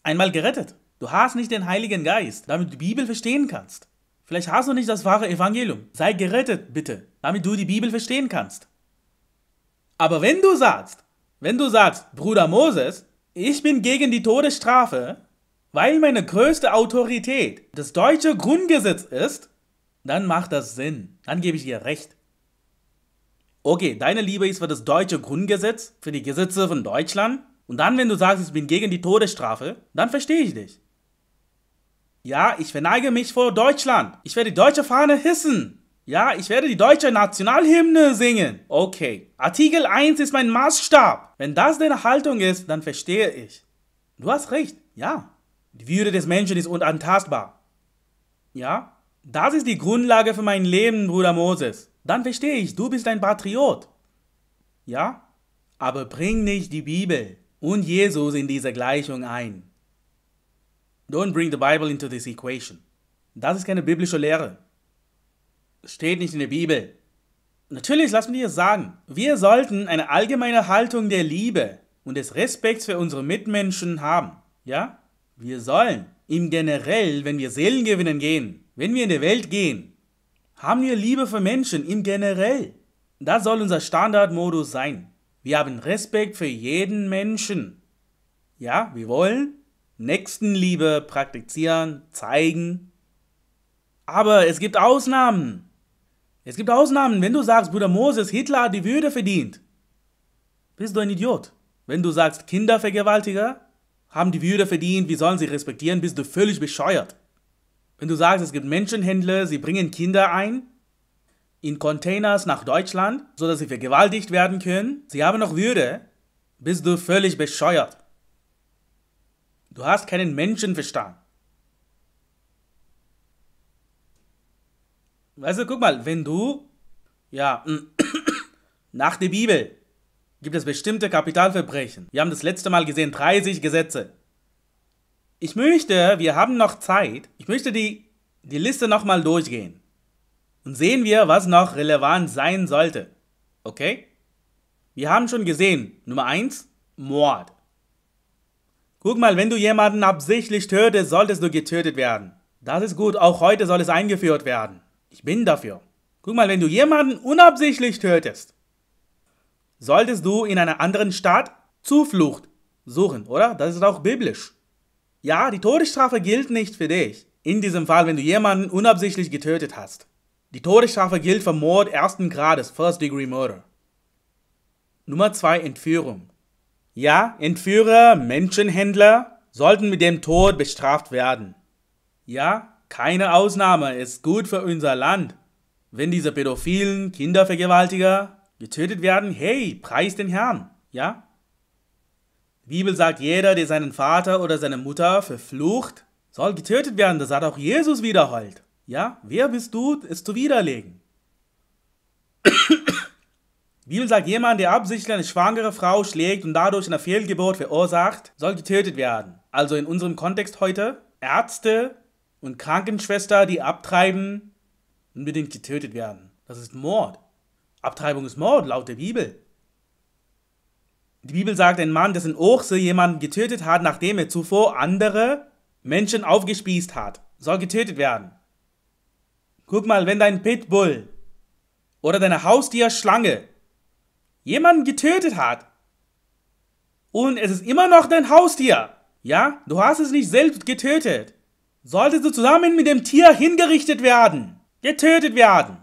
Speaker 1: einmal gerettet. Du hast nicht den Heiligen Geist, damit du die Bibel verstehen kannst. Vielleicht hast du nicht das wahre Evangelium. Sei gerettet, bitte, damit du die Bibel verstehen kannst. Aber wenn du sagst, wenn du sagst, Bruder Moses, ich bin gegen die Todesstrafe, weil meine größte Autorität das deutsche Grundgesetz ist, dann macht das Sinn. Dann gebe ich dir recht. Okay, deine Liebe ist für das deutsche Grundgesetz, für die Gesetze von Deutschland. Und dann, wenn du sagst, ich bin gegen die Todesstrafe, dann verstehe ich dich. Ja, ich verneige mich vor Deutschland. Ich werde die deutsche Fahne hissen. Ja, ich werde die deutsche Nationalhymne singen. Okay. Artikel 1 ist mein Maßstab. Wenn das deine Haltung ist, dann verstehe ich. Du hast recht. Ja. Die Würde des Menschen ist unantastbar. Ja? Das ist die Grundlage für mein Leben, Bruder Moses. Dann verstehe ich, du bist ein Patriot. Ja? Aber bring nicht die Bibel und Jesus in diese Gleichung ein. Don't bring the Bible into this equation. Das ist keine biblische Lehre. Das steht nicht in der Bibel. Natürlich, lass mich dir sagen, wir sollten eine allgemeine Haltung der Liebe und des Respekts für unsere Mitmenschen haben. Ja? Wir sollen im generell, wenn wir Seelen gewinnen gehen, wenn wir in der Welt gehen, haben wir Liebe für Menschen im generell. Das soll unser Standardmodus sein. Wir haben Respekt für jeden Menschen. Ja, wir wollen Nächstenliebe praktizieren, zeigen. Aber es gibt Ausnahmen. Es gibt Ausnahmen. Wenn du sagst, Bruder Moses, Hitler hat die Würde verdient, bist du ein Idiot. Wenn du sagst, Kindervergewaltiger haben die Würde verdient, wie sollen sie respektieren, bist du völlig bescheuert. Wenn du sagst, es gibt Menschenhändler, sie bringen Kinder ein, in Containers nach Deutschland, sodass sie vergewaltigt werden können, sie haben noch Würde, bist du völlig bescheuert. Du hast keinen Menschenverstand. Weißt du, guck mal, wenn du, ja, nach der Bibel gibt es bestimmte Kapitalverbrechen. Wir haben das letzte Mal gesehen, 30 Gesetze. Ich möchte, wir haben noch Zeit, ich möchte die, die Liste nochmal durchgehen. Und sehen wir, was noch relevant sein sollte. Okay? Wir haben schon gesehen, Nummer 1, Mord. Guck mal, wenn du jemanden absichtlich tötest, solltest du getötet werden. Das ist gut, auch heute soll es eingeführt werden. Ich bin dafür. Guck mal, wenn du jemanden unabsichtlich tötest, solltest du in einer anderen Stadt Zuflucht suchen, oder? Das ist auch biblisch. Ja, die Todesstrafe gilt nicht für dich. In diesem Fall, wenn du jemanden unabsichtlich getötet hast. Die Todesstrafe gilt für Mord ersten Grades, First Degree Murder. Nummer 2 Entführung. Ja, Entführer, Menschenhändler sollten mit dem Tod bestraft werden. Ja, keine Ausnahme ist gut für unser Land. Wenn diese pädophilen Kindervergewaltiger getötet werden, hey, preis den Herrn, ja? Die Bibel sagt, jeder, der seinen Vater oder seine Mutter verflucht, soll getötet werden. Das hat auch Jesus wiederholt. Ja, wer bist du, es zu widerlegen? Die Bibel sagt, jemand, der absichtlich eine schwangere Frau schlägt und dadurch eine Fehlgeburt verursacht, soll getötet werden. Also in unserem Kontext heute, Ärzte und Krankenschwester, die abtreiben, unbedingt getötet werden. Das ist Mord. Abtreibung ist Mord, laut der Bibel. Die Bibel sagt, ein Mann, dessen Ochse jemanden getötet hat, nachdem er zuvor andere Menschen aufgespießt hat, soll getötet werden. Guck mal, wenn dein Pitbull oder deine Haustierschlange jemanden getötet hat und es ist immer noch dein Haustier, ja, du hast es nicht selbst getötet, solltest du zusammen mit dem Tier hingerichtet werden, getötet werden.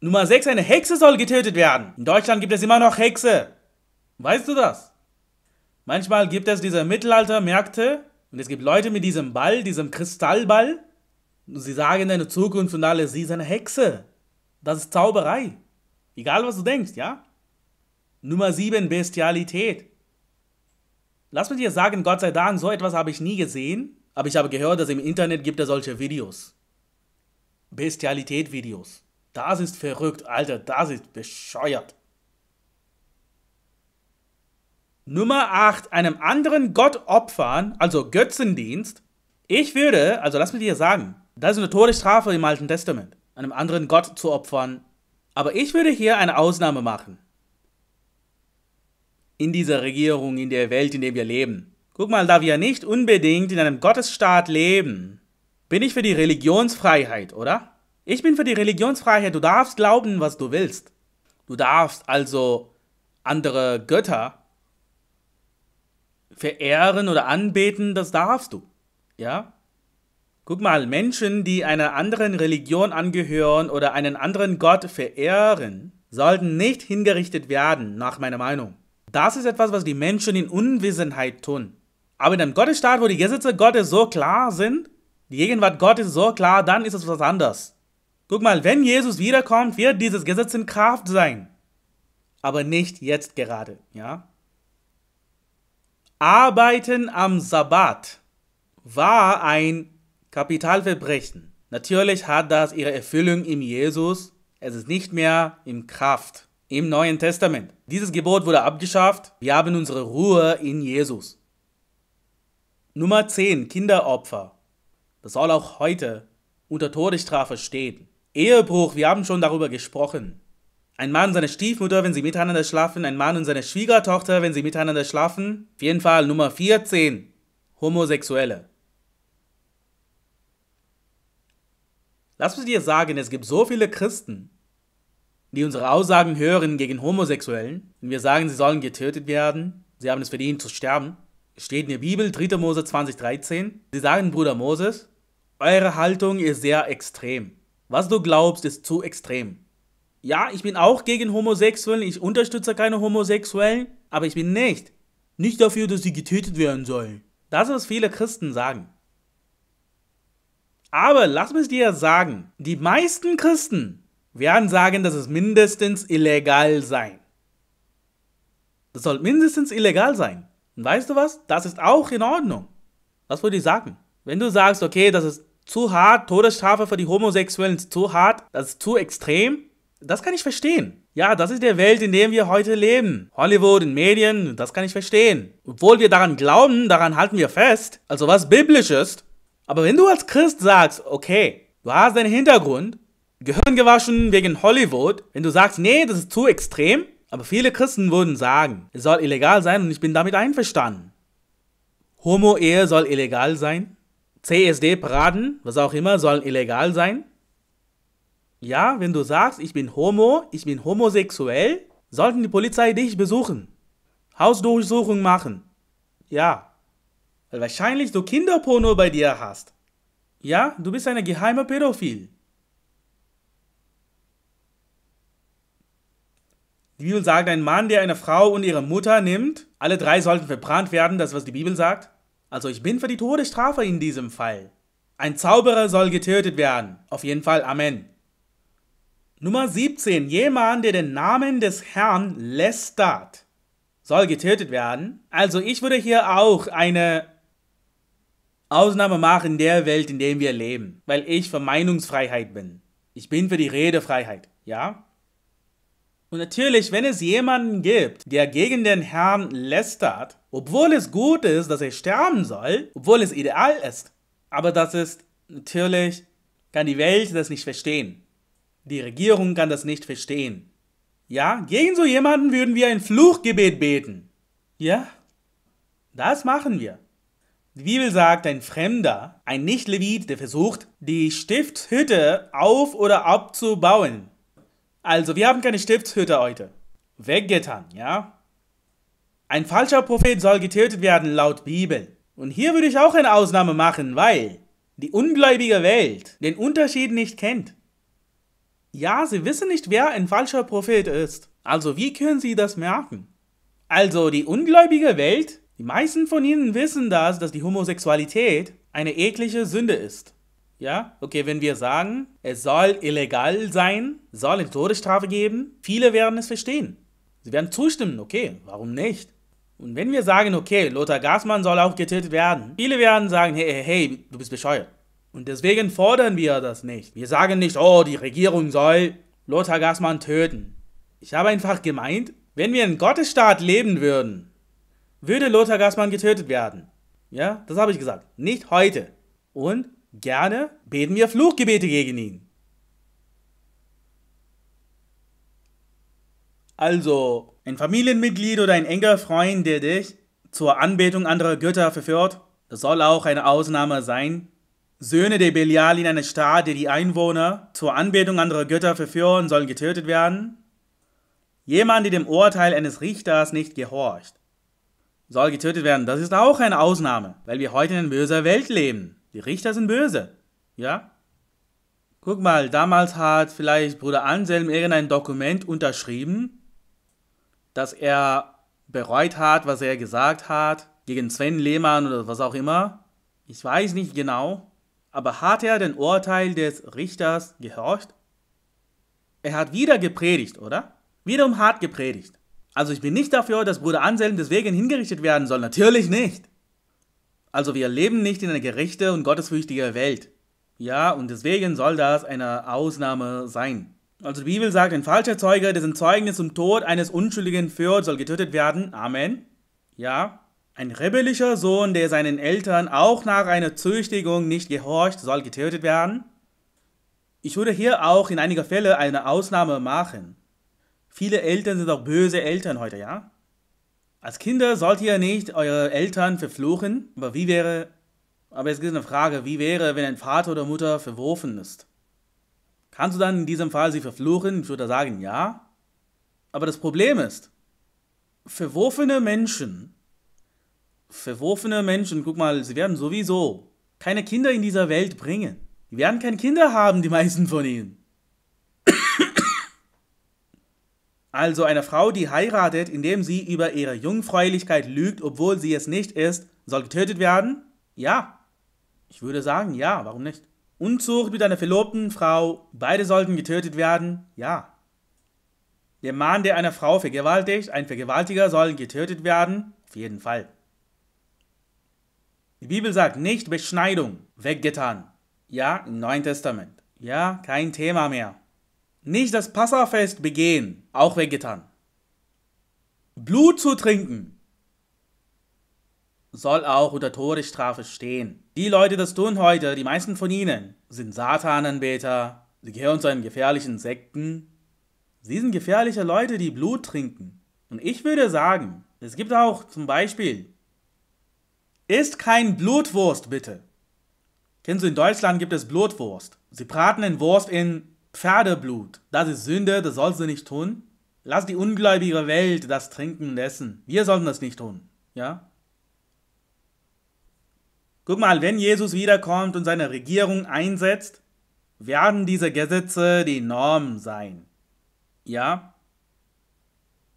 Speaker 1: Nummer 6, eine Hexe soll getötet werden. In Deutschland gibt es immer noch Hexe. Weißt du das? Manchmal gibt es diese Mittelaltermärkte und es gibt Leute mit diesem Ball, diesem Kristallball. Und sie sagen deine Zukunft und alle, sie ist eine Hexe. Das ist Zauberei. Egal, was du denkst, ja? Nummer 7, Bestialität. Lass mich dir sagen, Gott sei Dank, so etwas habe ich nie gesehen, aber ich habe gehört, dass im Internet gibt es solche Videos. Bestialität-Videos. Das ist verrückt, Alter, das ist bescheuert. Nummer 8, einem anderen Gott opfern, also Götzendienst. Ich würde, also lass mich dir sagen, das ist eine Todesstrafe im Alten Testament, einem anderen Gott zu opfern, aber ich würde hier eine Ausnahme machen. In dieser Regierung, in der Welt, in der wir leben. Guck mal, da wir nicht unbedingt in einem Gottesstaat leben, bin ich für die Religionsfreiheit, oder? Ich bin für die Religionsfreiheit. Du darfst glauben, was du willst. Du darfst also andere Götter verehren oder anbeten, das darfst du. Ja? Guck mal, Menschen, die einer anderen Religion angehören oder einen anderen Gott verehren, sollten nicht hingerichtet werden, nach meiner Meinung. Das ist etwas, was die Menschen in Unwissenheit tun. Aber in einem Gottesstaat, wo die Gesetze Gottes so klar sind, die Gegenwart Gottes so klar, dann ist es was anderes. Guck mal, wenn Jesus wiederkommt, wird dieses Gesetz in Kraft sein. Aber nicht jetzt gerade, ja? Arbeiten am Sabbat war ein Kapitalverbrechen. Natürlich hat das ihre Erfüllung im Jesus. Es ist nicht mehr in Kraft im Neuen Testament. Dieses Gebot wurde abgeschafft. Wir haben unsere Ruhe in Jesus. Nummer 10. Kinderopfer. Das soll auch heute unter Todesstrafe stehen. Ehebruch, wir haben schon darüber gesprochen. Ein Mann und seine Stiefmutter, wenn sie miteinander schlafen. Ein Mann und seine Schwiegertochter, wenn sie miteinander schlafen. Auf jeden Fall Nummer 14. Homosexuelle. Lass mich dir sagen, es gibt so viele Christen, die unsere Aussagen hören gegen Homosexuellen und wir sagen, sie sollen getötet werden, sie haben es verdient zu sterben. Steht in der Bibel, 3. Mose 20,13. Sie sagen, Bruder Moses, eure Haltung ist sehr extrem. Was du glaubst, ist zu extrem. Ja, ich bin auch gegen Homosexuellen, ich unterstütze keine Homosexuellen, aber ich bin nicht. Nicht dafür, dass sie getötet werden sollen. Das, ist, was viele Christen sagen. Aber lass mich dir sagen, die meisten Christen werden sagen, dass es mindestens illegal sein. Das soll mindestens illegal sein. Und weißt du was? Das ist auch in Ordnung. Was würde ich sagen. Wenn du sagst, okay, das ist zu hart, Todesstrafe für die Homosexuellen ist zu hart, das ist zu extrem, das kann ich verstehen. Ja, das ist der Welt, in der wir heute leben. Hollywood in Medien, das kann ich verstehen. Obwohl wir daran glauben, daran halten wir fest. Also was biblisch ist, aber wenn du als Christ sagst, okay, du hast einen Hintergrund, Gehirn gewaschen wegen Hollywood, wenn du sagst, nee, das ist zu extrem, aber viele Christen würden sagen, es soll illegal sein und ich bin damit einverstanden. Homo-Ehe soll illegal sein. CSD-Paraden, was auch immer, sollen illegal sein. Ja, wenn du sagst, ich bin Homo, ich bin homosexuell, sollten die Polizei dich besuchen. Hausdurchsuchung machen. Ja, weil wahrscheinlich du Kinderporno bei dir hast. Ja, du bist ein geheimer Pädophil. Die Bibel sagt, ein Mann, der eine Frau und ihre Mutter nimmt, alle drei sollten verbrannt werden, das was die Bibel sagt. Also ich bin für die Todesstrafe in diesem Fall. Ein Zauberer soll getötet werden. Auf jeden Fall Amen. Nummer 17. Jemand, der den Namen des Herrn lästert, soll getötet werden. Also ich würde hier auch eine Ausnahme machen in der Welt, in der wir leben, weil ich für Meinungsfreiheit bin. Ich bin für die Redefreiheit, ja? Und natürlich, wenn es jemanden gibt, der gegen den Herrn lästert, obwohl es gut ist, dass er sterben soll, obwohl es ideal ist, aber das ist natürlich, kann die Welt das nicht verstehen. Die Regierung kann das nicht verstehen. Ja, gegen so jemanden würden wir ein Fluchgebet beten. Ja, das machen wir. Die Bibel sagt, ein Fremder, ein Nicht-Levit, der versucht, die Stiftshütte auf- oder abzubauen. Also, wir haben keine Stiftshütte heute. Weggetan, ja? Ein falscher Prophet soll getötet werden, laut Bibel. Und hier würde ich auch eine Ausnahme machen, weil die ungläubige Welt den Unterschied nicht kennt. Ja, sie wissen nicht, wer ein falscher Prophet ist. Also, wie können sie das merken? Also, die ungläubige Welt die meisten von Ihnen wissen das, dass die Homosexualität eine eklige Sünde ist. Ja, okay, wenn wir sagen, es soll illegal sein, soll eine Todesstrafe geben, viele werden es verstehen. Sie werden zustimmen, okay, warum nicht? Und wenn wir sagen, okay, Lothar Gasmann soll auch getötet werden, viele werden sagen, hey, hey, du bist bescheuert. Und deswegen fordern wir das nicht. Wir sagen nicht, oh, die Regierung soll Lothar Gasmann töten. Ich habe einfach gemeint, wenn wir in Gottesstaat leben würden, würde Lothar Gassmann getötet werden. Ja, das habe ich gesagt. Nicht heute. Und gerne beten wir Fluchgebete gegen ihn. Also, ein Familienmitglied oder ein enger Freund, der dich zur Anbetung anderer Götter verführt, das soll auch eine Ausnahme sein. Söhne der Belial in einer Stadt, der die Einwohner zur Anbetung anderer Götter verführen, sollen getötet werden. Jemand, der dem Urteil eines Richters nicht gehorcht soll getötet werden. Das ist auch eine Ausnahme, weil wir heute in einer bösen Welt leben. Die Richter sind böse. Ja? Guck mal, damals hat vielleicht Bruder Anselm irgendein Dokument unterschrieben, dass er bereut hat, was er gesagt hat, gegen Sven Lehmann oder was auch immer. Ich weiß nicht genau, aber hat er den Urteil des Richters gehorcht? Er hat wieder gepredigt, oder? Wiederum hart gepredigt. Also ich bin nicht dafür, dass Bruder Anselm deswegen hingerichtet werden soll. Natürlich nicht. Also wir leben nicht in einer gerechte und gottesfürchtigen Welt. Ja, und deswegen soll das eine Ausnahme sein. Also die Bibel sagt, ein falscher Zeuge, dessen Zeugnis zum Tod eines Unschuldigen führt, soll getötet werden. Amen. Ja. Ein rebellischer Sohn, der seinen Eltern auch nach einer Züchtigung nicht gehorcht, soll getötet werden. Ich würde hier auch in einiger Fälle eine Ausnahme machen. Viele Eltern sind auch böse Eltern heute, ja? Als Kinder sollt ihr nicht eure Eltern verfluchen, aber wie wäre, aber es gibt eine Frage, wie wäre, wenn ein Vater oder Mutter verworfen ist? Kannst du dann in diesem Fall sie verfluchen? Ich würde sagen, ja. Aber das Problem ist, verworfene Menschen, verworfene Menschen, guck mal, sie werden sowieso keine Kinder in dieser Welt bringen. Die werden keine Kinder haben, die meisten von ihnen. also eine Frau, die heiratet, indem sie über ihre Jungfräulichkeit lügt, obwohl sie es nicht ist, soll getötet werden? Ja. Ich würde sagen, ja, warum nicht? Unzucht mit einer verlobten Frau, beide sollten getötet werden? Ja. Der Mann, der eine Frau vergewaltigt, ein Vergewaltiger, soll getötet werden? Auf jeden Fall. Die Bibel sagt nicht Beschneidung, weggetan. Ja, im Neuen Testament. Ja, kein Thema mehr. Nicht das Passafest begehen, auch weggetan. Blut zu trinken soll auch unter Todesstrafe stehen. Die Leute, das tun heute, die meisten von ihnen, sind Satananbeter, sie gehören zu einem gefährlichen Sekten. Sie sind gefährliche Leute, die Blut trinken. Und ich würde sagen, es gibt auch zum Beispiel, isst kein Blutwurst bitte. Kennst du, in Deutschland gibt es Blutwurst. Sie braten den Wurst in Pferdeblut, das ist Sünde, das sollst du nicht tun. Lass die ungläubige Welt das trinken und essen. Wir sollten das nicht tun. Ja? Guck mal, wenn Jesus wiederkommt und seine Regierung einsetzt, werden diese Gesetze die Norm sein. Ja?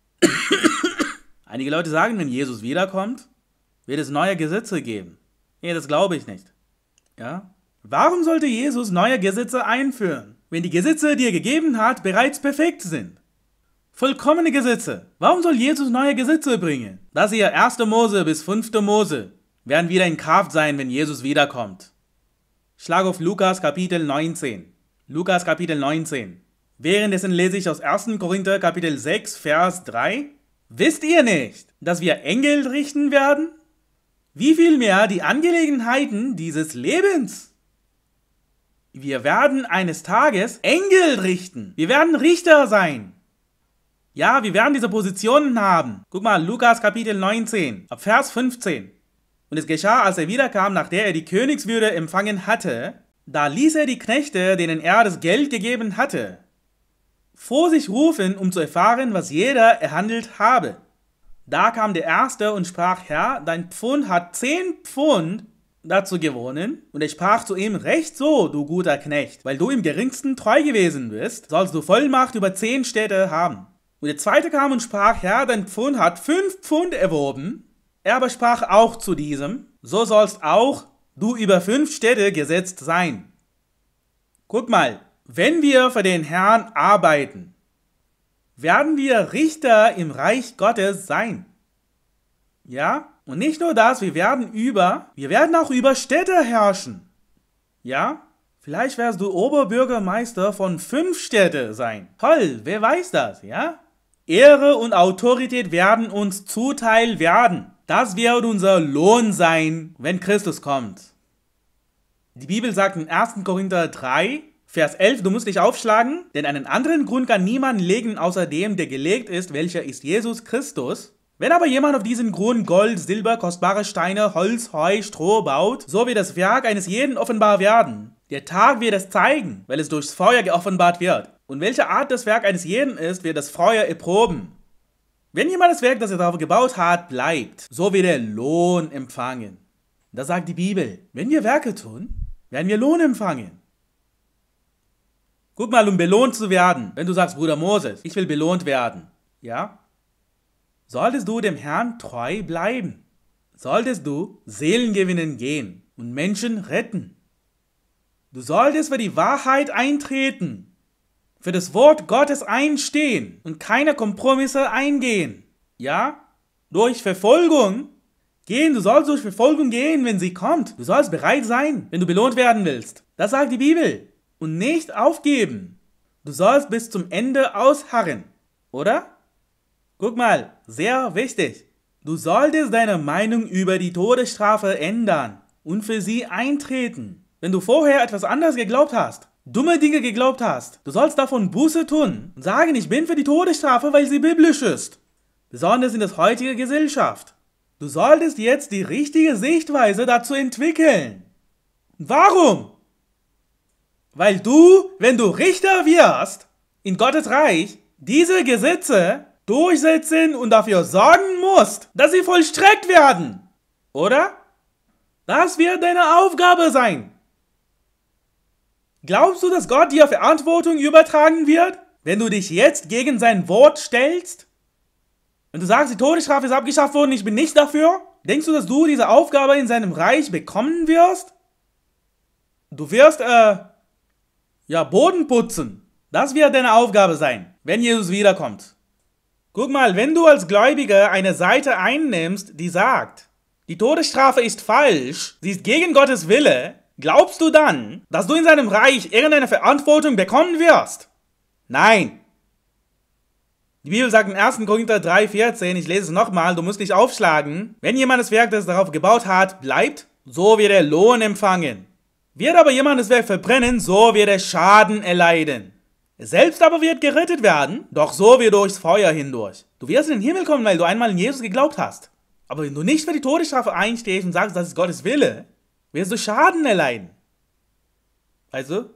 Speaker 1: Einige Leute sagen, wenn Jesus wiederkommt, wird es neue Gesetze geben. Nee, das glaube ich nicht. Ja? Warum sollte Jesus neue Gesetze einführen? wenn die Gesetze, die er gegeben hat, bereits perfekt sind? Vollkommene Gesetze. Warum soll Jesus neue Gesetze bringen? Das hier 1. Mose bis 5. Mose werden wieder in Kraft sein, wenn Jesus wiederkommt. Schlag auf Lukas Kapitel 19. Lukas Kapitel 19. Währenddessen lese ich aus 1. Korinther Kapitel 6, Vers 3. Wisst ihr nicht, dass wir Engel richten werden? Wie viel mehr die Angelegenheiten dieses Lebens? Wir werden eines Tages Engel richten. Wir werden Richter sein. Ja, wir werden diese Positionen haben. Guck mal, Lukas Kapitel 19, ab Vers 15. Und es geschah, als er wiederkam, nachdem er die Königswürde empfangen hatte, da ließ er die Knechte, denen er das Geld gegeben hatte, vor sich rufen, um zu erfahren, was jeder erhandelt habe. Da kam der Erste und sprach, Herr, dein Pfund hat zehn Pfund dazu gewonnen, und er sprach zu ihm, recht so, du guter Knecht, weil du im geringsten treu gewesen bist, sollst du Vollmacht über zehn Städte haben. Und der zweite kam und sprach, Herr, dein Pfund hat fünf Pfund erworben. Er aber sprach auch zu diesem, so sollst auch du über fünf Städte gesetzt sein. Guck mal, wenn wir für den Herrn arbeiten, werden wir Richter im Reich Gottes sein. Ja? Und nicht nur das, wir werden über, wir werden auch über Städte herrschen. Ja? Vielleicht wirst du Oberbürgermeister von fünf Städten sein. Toll, wer weiß das, ja? Ehre und Autorität werden uns zuteil werden. Das wird unser Lohn sein, wenn Christus kommt. Die Bibel sagt in 1. Korinther 3, Vers 11, du musst dich aufschlagen, denn einen anderen Grund kann niemand legen, außer dem, der gelegt ist, welcher ist Jesus Christus. Wenn aber jemand auf diesen Grund Gold, Silber, kostbare Steine, Holz, Heu, Stroh baut, so wird das Werk eines jeden offenbar werden. Der Tag wird es zeigen, weil es durchs Feuer geoffenbart wird. Und welche Art das Werk eines jeden ist, wird das Feuer erproben. Wenn jemand das Werk, das er darauf gebaut hat, bleibt, so wird er Lohn empfangen. Da sagt die Bibel, wenn wir Werke tun, werden wir Lohn empfangen. Guck mal, um belohnt zu werden, wenn du sagst, Bruder Moses, ich will belohnt werden. Ja? Solltest du dem Herrn treu bleiben, solltest du Seelen gewinnen gehen und Menschen retten. Du solltest für die Wahrheit eintreten, für das Wort Gottes einstehen und keine Kompromisse eingehen. Ja, durch Verfolgung gehen, du sollst durch Verfolgung gehen, wenn sie kommt. Du sollst bereit sein, wenn du belohnt werden willst. Das sagt die Bibel. Und nicht aufgeben. Du sollst bis zum Ende ausharren, oder? Guck mal, sehr wichtig. Du solltest deine Meinung über die Todesstrafe ändern und für sie eintreten. Wenn du vorher etwas anderes geglaubt hast, dumme Dinge geglaubt hast, du sollst davon Buße tun und sagen, ich bin für die Todesstrafe, weil sie biblisch ist. Besonders in der heutigen Gesellschaft. Du solltest jetzt die richtige Sichtweise dazu entwickeln. Warum? Weil du, wenn du Richter wirst, in Gottes Reich, diese Gesetze durchsetzen und dafür sorgen musst, dass sie vollstreckt werden. Oder? Das wird deine Aufgabe sein. Glaubst du, dass Gott dir Verantwortung übertragen wird, wenn du dich jetzt gegen sein Wort stellst? Wenn du sagst, die Todesstrafe ist abgeschafft worden, ich bin nicht dafür, denkst du, dass du diese Aufgabe in seinem Reich bekommen wirst? Du wirst, äh, ja, Boden putzen. Das wird deine Aufgabe sein, wenn Jesus wiederkommt. Guck mal, wenn du als Gläubiger eine Seite einnimmst, die sagt, die Todesstrafe ist falsch, sie ist gegen Gottes Wille, glaubst du dann, dass du in seinem Reich irgendeine Verantwortung bekommen wirst? Nein. Die Bibel sagt in 1. Korinther 3,14, ich lese es nochmal, du musst nicht aufschlagen. Wenn jemandes Werk, das darauf gebaut hat, bleibt, so wird er Lohn empfangen. Wird aber jemandes Werk verbrennen, so wird er Schaden erleiden. Selbst aber wird gerettet werden, doch so wie durchs Feuer hindurch. Du wirst in den Himmel kommen, weil du einmal in Jesus geglaubt hast. Aber wenn du nicht für die Todesstrafe einstehst und sagst, das ist Gottes Wille, wirst du Schaden erleiden. Weißt du?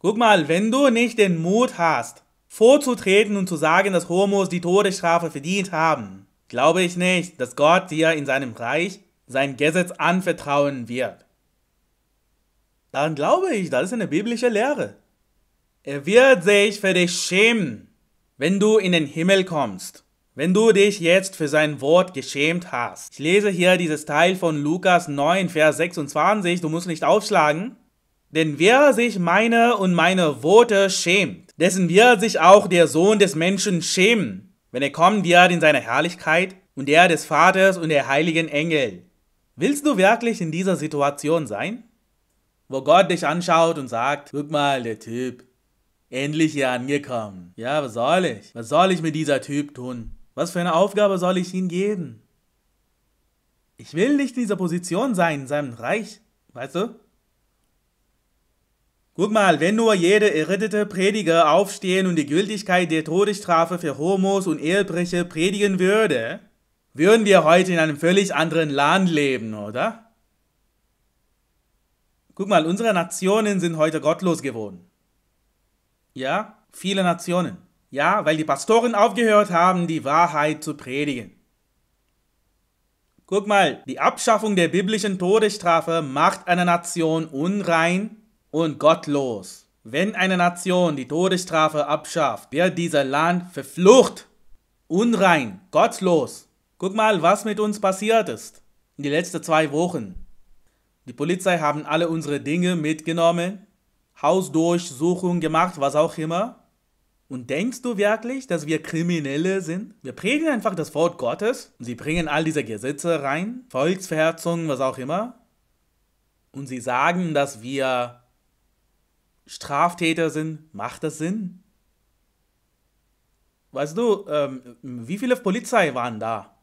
Speaker 1: Guck mal, wenn du nicht den Mut hast, vorzutreten und zu sagen, dass Homos die Todesstrafe verdient haben, glaube ich nicht, dass Gott dir in seinem Reich sein Gesetz anvertrauen wird. Daran glaube ich, das ist eine biblische Lehre. Er wird sich für dich schämen, wenn du in den Himmel kommst, wenn du dich jetzt für sein Wort geschämt hast. Ich lese hier dieses Teil von Lukas 9, Vers 26, du musst nicht aufschlagen. Denn wer sich meine und meine Worte schämt, dessen wird sich auch der Sohn des Menschen schämen, wenn er kommen wird in seiner Herrlichkeit und der des Vaters und der heiligen Engel. Willst du wirklich in dieser Situation sein? Wo Gott dich anschaut und sagt, guck mal, der Typ, Endlich hier angekommen. Ja, was soll ich? Was soll ich mit dieser Typ tun? Was für eine Aufgabe soll ich ihm geben? Ich will nicht in dieser Position sein, in seinem Reich, weißt du? Guck mal, wenn nur jeder errettete Prediger aufstehen und die Gültigkeit der Todesstrafe für Homos und Ehebrecher predigen würde, würden wir heute in einem völlig anderen Land leben, oder? Guck mal, unsere Nationen sind heute gottlos geworden ja, viele Nationen. Ja, weil die Pastoren aufgehört haben, die Wahrheit zu predigen. Guck mal, die Abschaffung der biblischen Todesstrafe macht eine Nation unrein und gottlos. Wenn eine Nation die Todesstrafe abschafft, wird dieser Land verflucht, unrein, gottlos. Guck mal, was mit uns passiert ist in die letzten zwei Wochen. Die Polizei haben alle unsere Dinge mitgenommen. Hausdurchsuchung gemacht, was auch immer. Und denkst du wirklich, dass wir Kriminelle sind? Wir predigen einfach das Wort Gottes. sie bringen all diese Gesetze rein, Volksverhetzung, was auch immer. Und sie sagen, dass wir Straftäter sind. Macht das Sinn? Weißt du, ähm, wie viele Polizei waren da?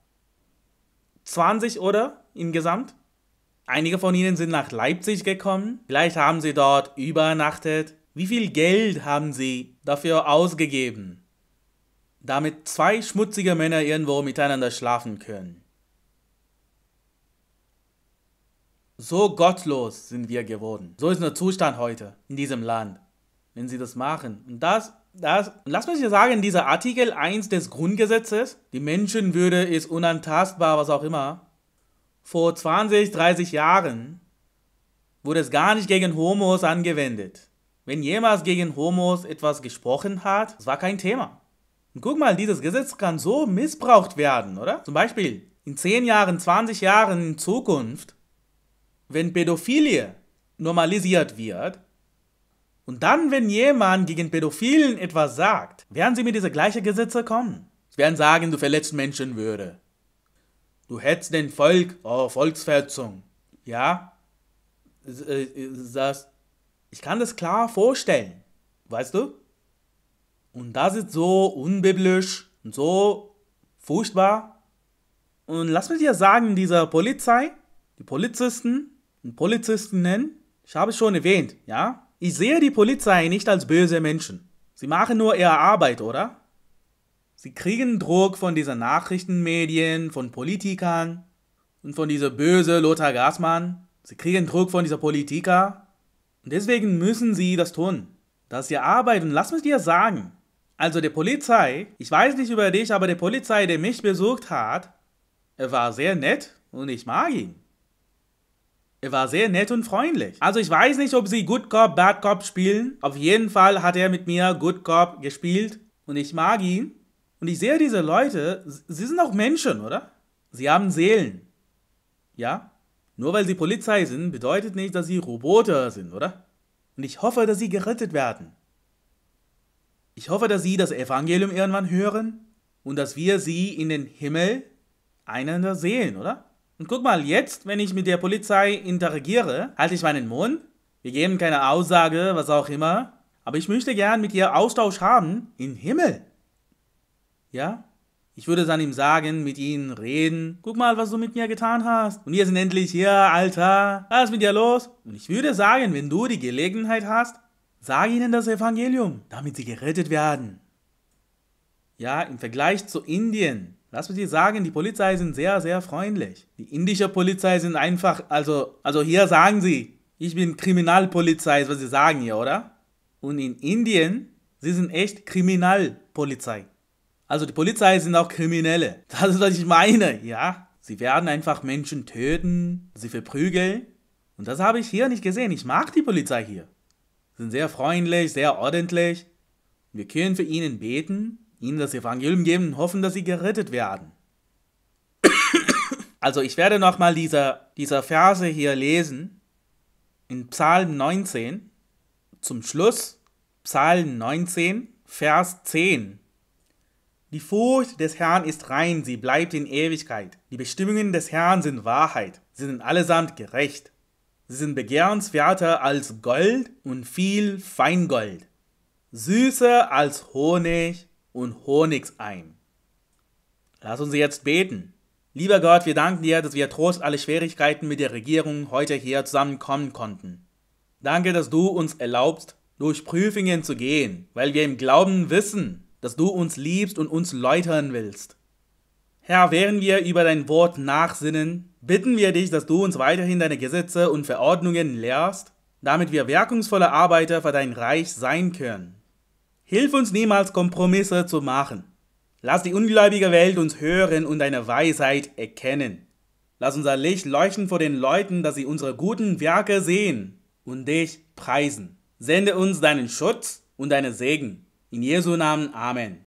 Speaker 1: 20 oder insgesamt? Einige von ihnen sind nach Leipzig gekommen. Vielleicht haben sie dort übernachtet. Wie viel Geld haben sie dafür ausgegeben, damit zwei schmutzige Männer irgendwo miteinander schlafen können? So gottlos sind wir geworden. So ist der Zustand heute in diesem Land, wenn sie das machen. Und das das, und lass mich dir sagen, dieser Artikel 1 des Grundgesetzes, die Menschenwürde ist unantastbar, was auch immer, vor 20, 30 Jahren wurde es gar nicht gegen Homos angewendet. Wenn jemals gegen Homos etwas gesprochen hat, das war kein Thema. Und guck mal, dieses Gesetz kann so missbraucht werden, oder? Zum Beispiel in 10 Jahren, 20 Jahren in Zukunft, wenn Pädophilie normalisiert wird, und dann, wenn jemand gegen Pädophilen etwas sagt, werden sie mit diese gleichen Gesetze kommen. Sie werden sagen, du verletzt Menschenwürde. Du hättest den Volk, oh, Volksverhetzung. Ja? Äh, das, ich kann das klar vorstellen. Weißt du? Und das ist so unbiblisch und so furchtbar. Und lass mich dir sagen, dieser Polizei, die Polizisten und Polizistinnen, ich habe es schon erwähnt, ja? Ich sehe die Polizei nicht als böse Menschen. Sie machen nur ihre Arbeit, oder? Sie kriegen Druck von diesen Nachrichtenmedien, von Politikern und von dieser böse Lothar Gasmann. Sie kriegen Druck von dieser Politiker. Und deswegen müssen sie das tun. Das ist ihre Arbeit. Und lass mich dir sagen, also der Polizei, ich weiß nicht über dich, aber der Polizei, der mich besucht hat, er war sehr nett und ich mag ihn. Er war sehr nett und freundlich. Also ich weiß nicht, ob sie Good Cop, Bad Cop spielen. Auf jeden Fall hat er mit mir Good Cop gespielt und ich mag ihn. Und ich sehe diese Leute, sie sind auch Menschen, oder? Sie haben Seelen. Ja? Nur weil sie Polizei sind, bedeutet nicht, dass sie Roboter sind, oder? Und ich hoffe, dass sie gerettet werden. Ich hoffe, dass sie das Evangelium irgendwann hören und dass wir sie in den Himmel einander sehen, oder? Und guck mal, jetzt, wenn ich mit der Polizei interagiere, halte ich meinen Mund. Wir geben keine Aussage, was auch immer. Aber ich möchte gern mit ihr Austausch haben im Himmel ja? Ich würde dann ihm sagen, mit ihnen reden. Guck mal, was du mit mir getan hast. Und wir sind endlich hier, Alter. Was ist mit dir los? Und ich würde sagen, wenn du die Gelegenheit hast, sag ihnen das Evangelium, damit sie gerettet werden. Ja, im Vergleich zu Indien. Lass mich dir sagen, die Polizei sind sehr, sehr freundlich. Die indische Polizei sind einfach, also, also hier sagen sie, ich bin Kriminalpolizei, ist was sie sagen hier, oder? Und in Indien, sie sind echt Kriminalpolizei. Also die Polizei sind auch Kriminelle. Das ist, was ich meine, ja. Sie werden einfach Menschen töten, sie verprügeln. Und das habe ich hier nicht gesehen. Ich mag die Polizei hier. Sie sind sehr freundlich, sehr ordentlich. Wir können für ihnen beten, ihnen das Evangelium geben und hoffen, dass sie gerettet werden. Also ich werde nochmal dieser, dieser Verse hier lesen. In Psalm 19. Zum Schluss. Psalm 19, Vers 10. Die Furcht des Herrn ist rein, sie bleibt in Ewigkeit. Die Bestimmungen des Herrn sind Wahrheit, sie sind allesamt gerecht. Sie sind begehrenswerter als Gold und viel Feingold, süßer als Honig und Honigseim. Lass uns jetzt beten. Lieber Gott, wir danken dir, dass wir trost alle Schwierigkeiten mit der Regierung heute hier zusammenkommen konnten. Danke, dass du uns erlaubst, durch Prüfungen zu gehen, weil wir im Glauben wissen, dass du uns liebst und uns läutern willst. Herr, während wir über dein Wort nachsinnen, bitten wir dich, dass du uns weiterhin deine Gesetze und Verordnungen lehrst, damit wir wirkungsvolle Arbeiter für dein Reich sein können. Hilf uns niemals Kompromisse zu machen. Lass die ungläubige Welt uns hören und deine Weisheit erkennen. Lass unser Licht leuchten vor den Leuten, dass sie unsere guten Werke sehen und dich preisen. Sende uns deinen Schutz und deine Segen. In Jesu Namen, Amen.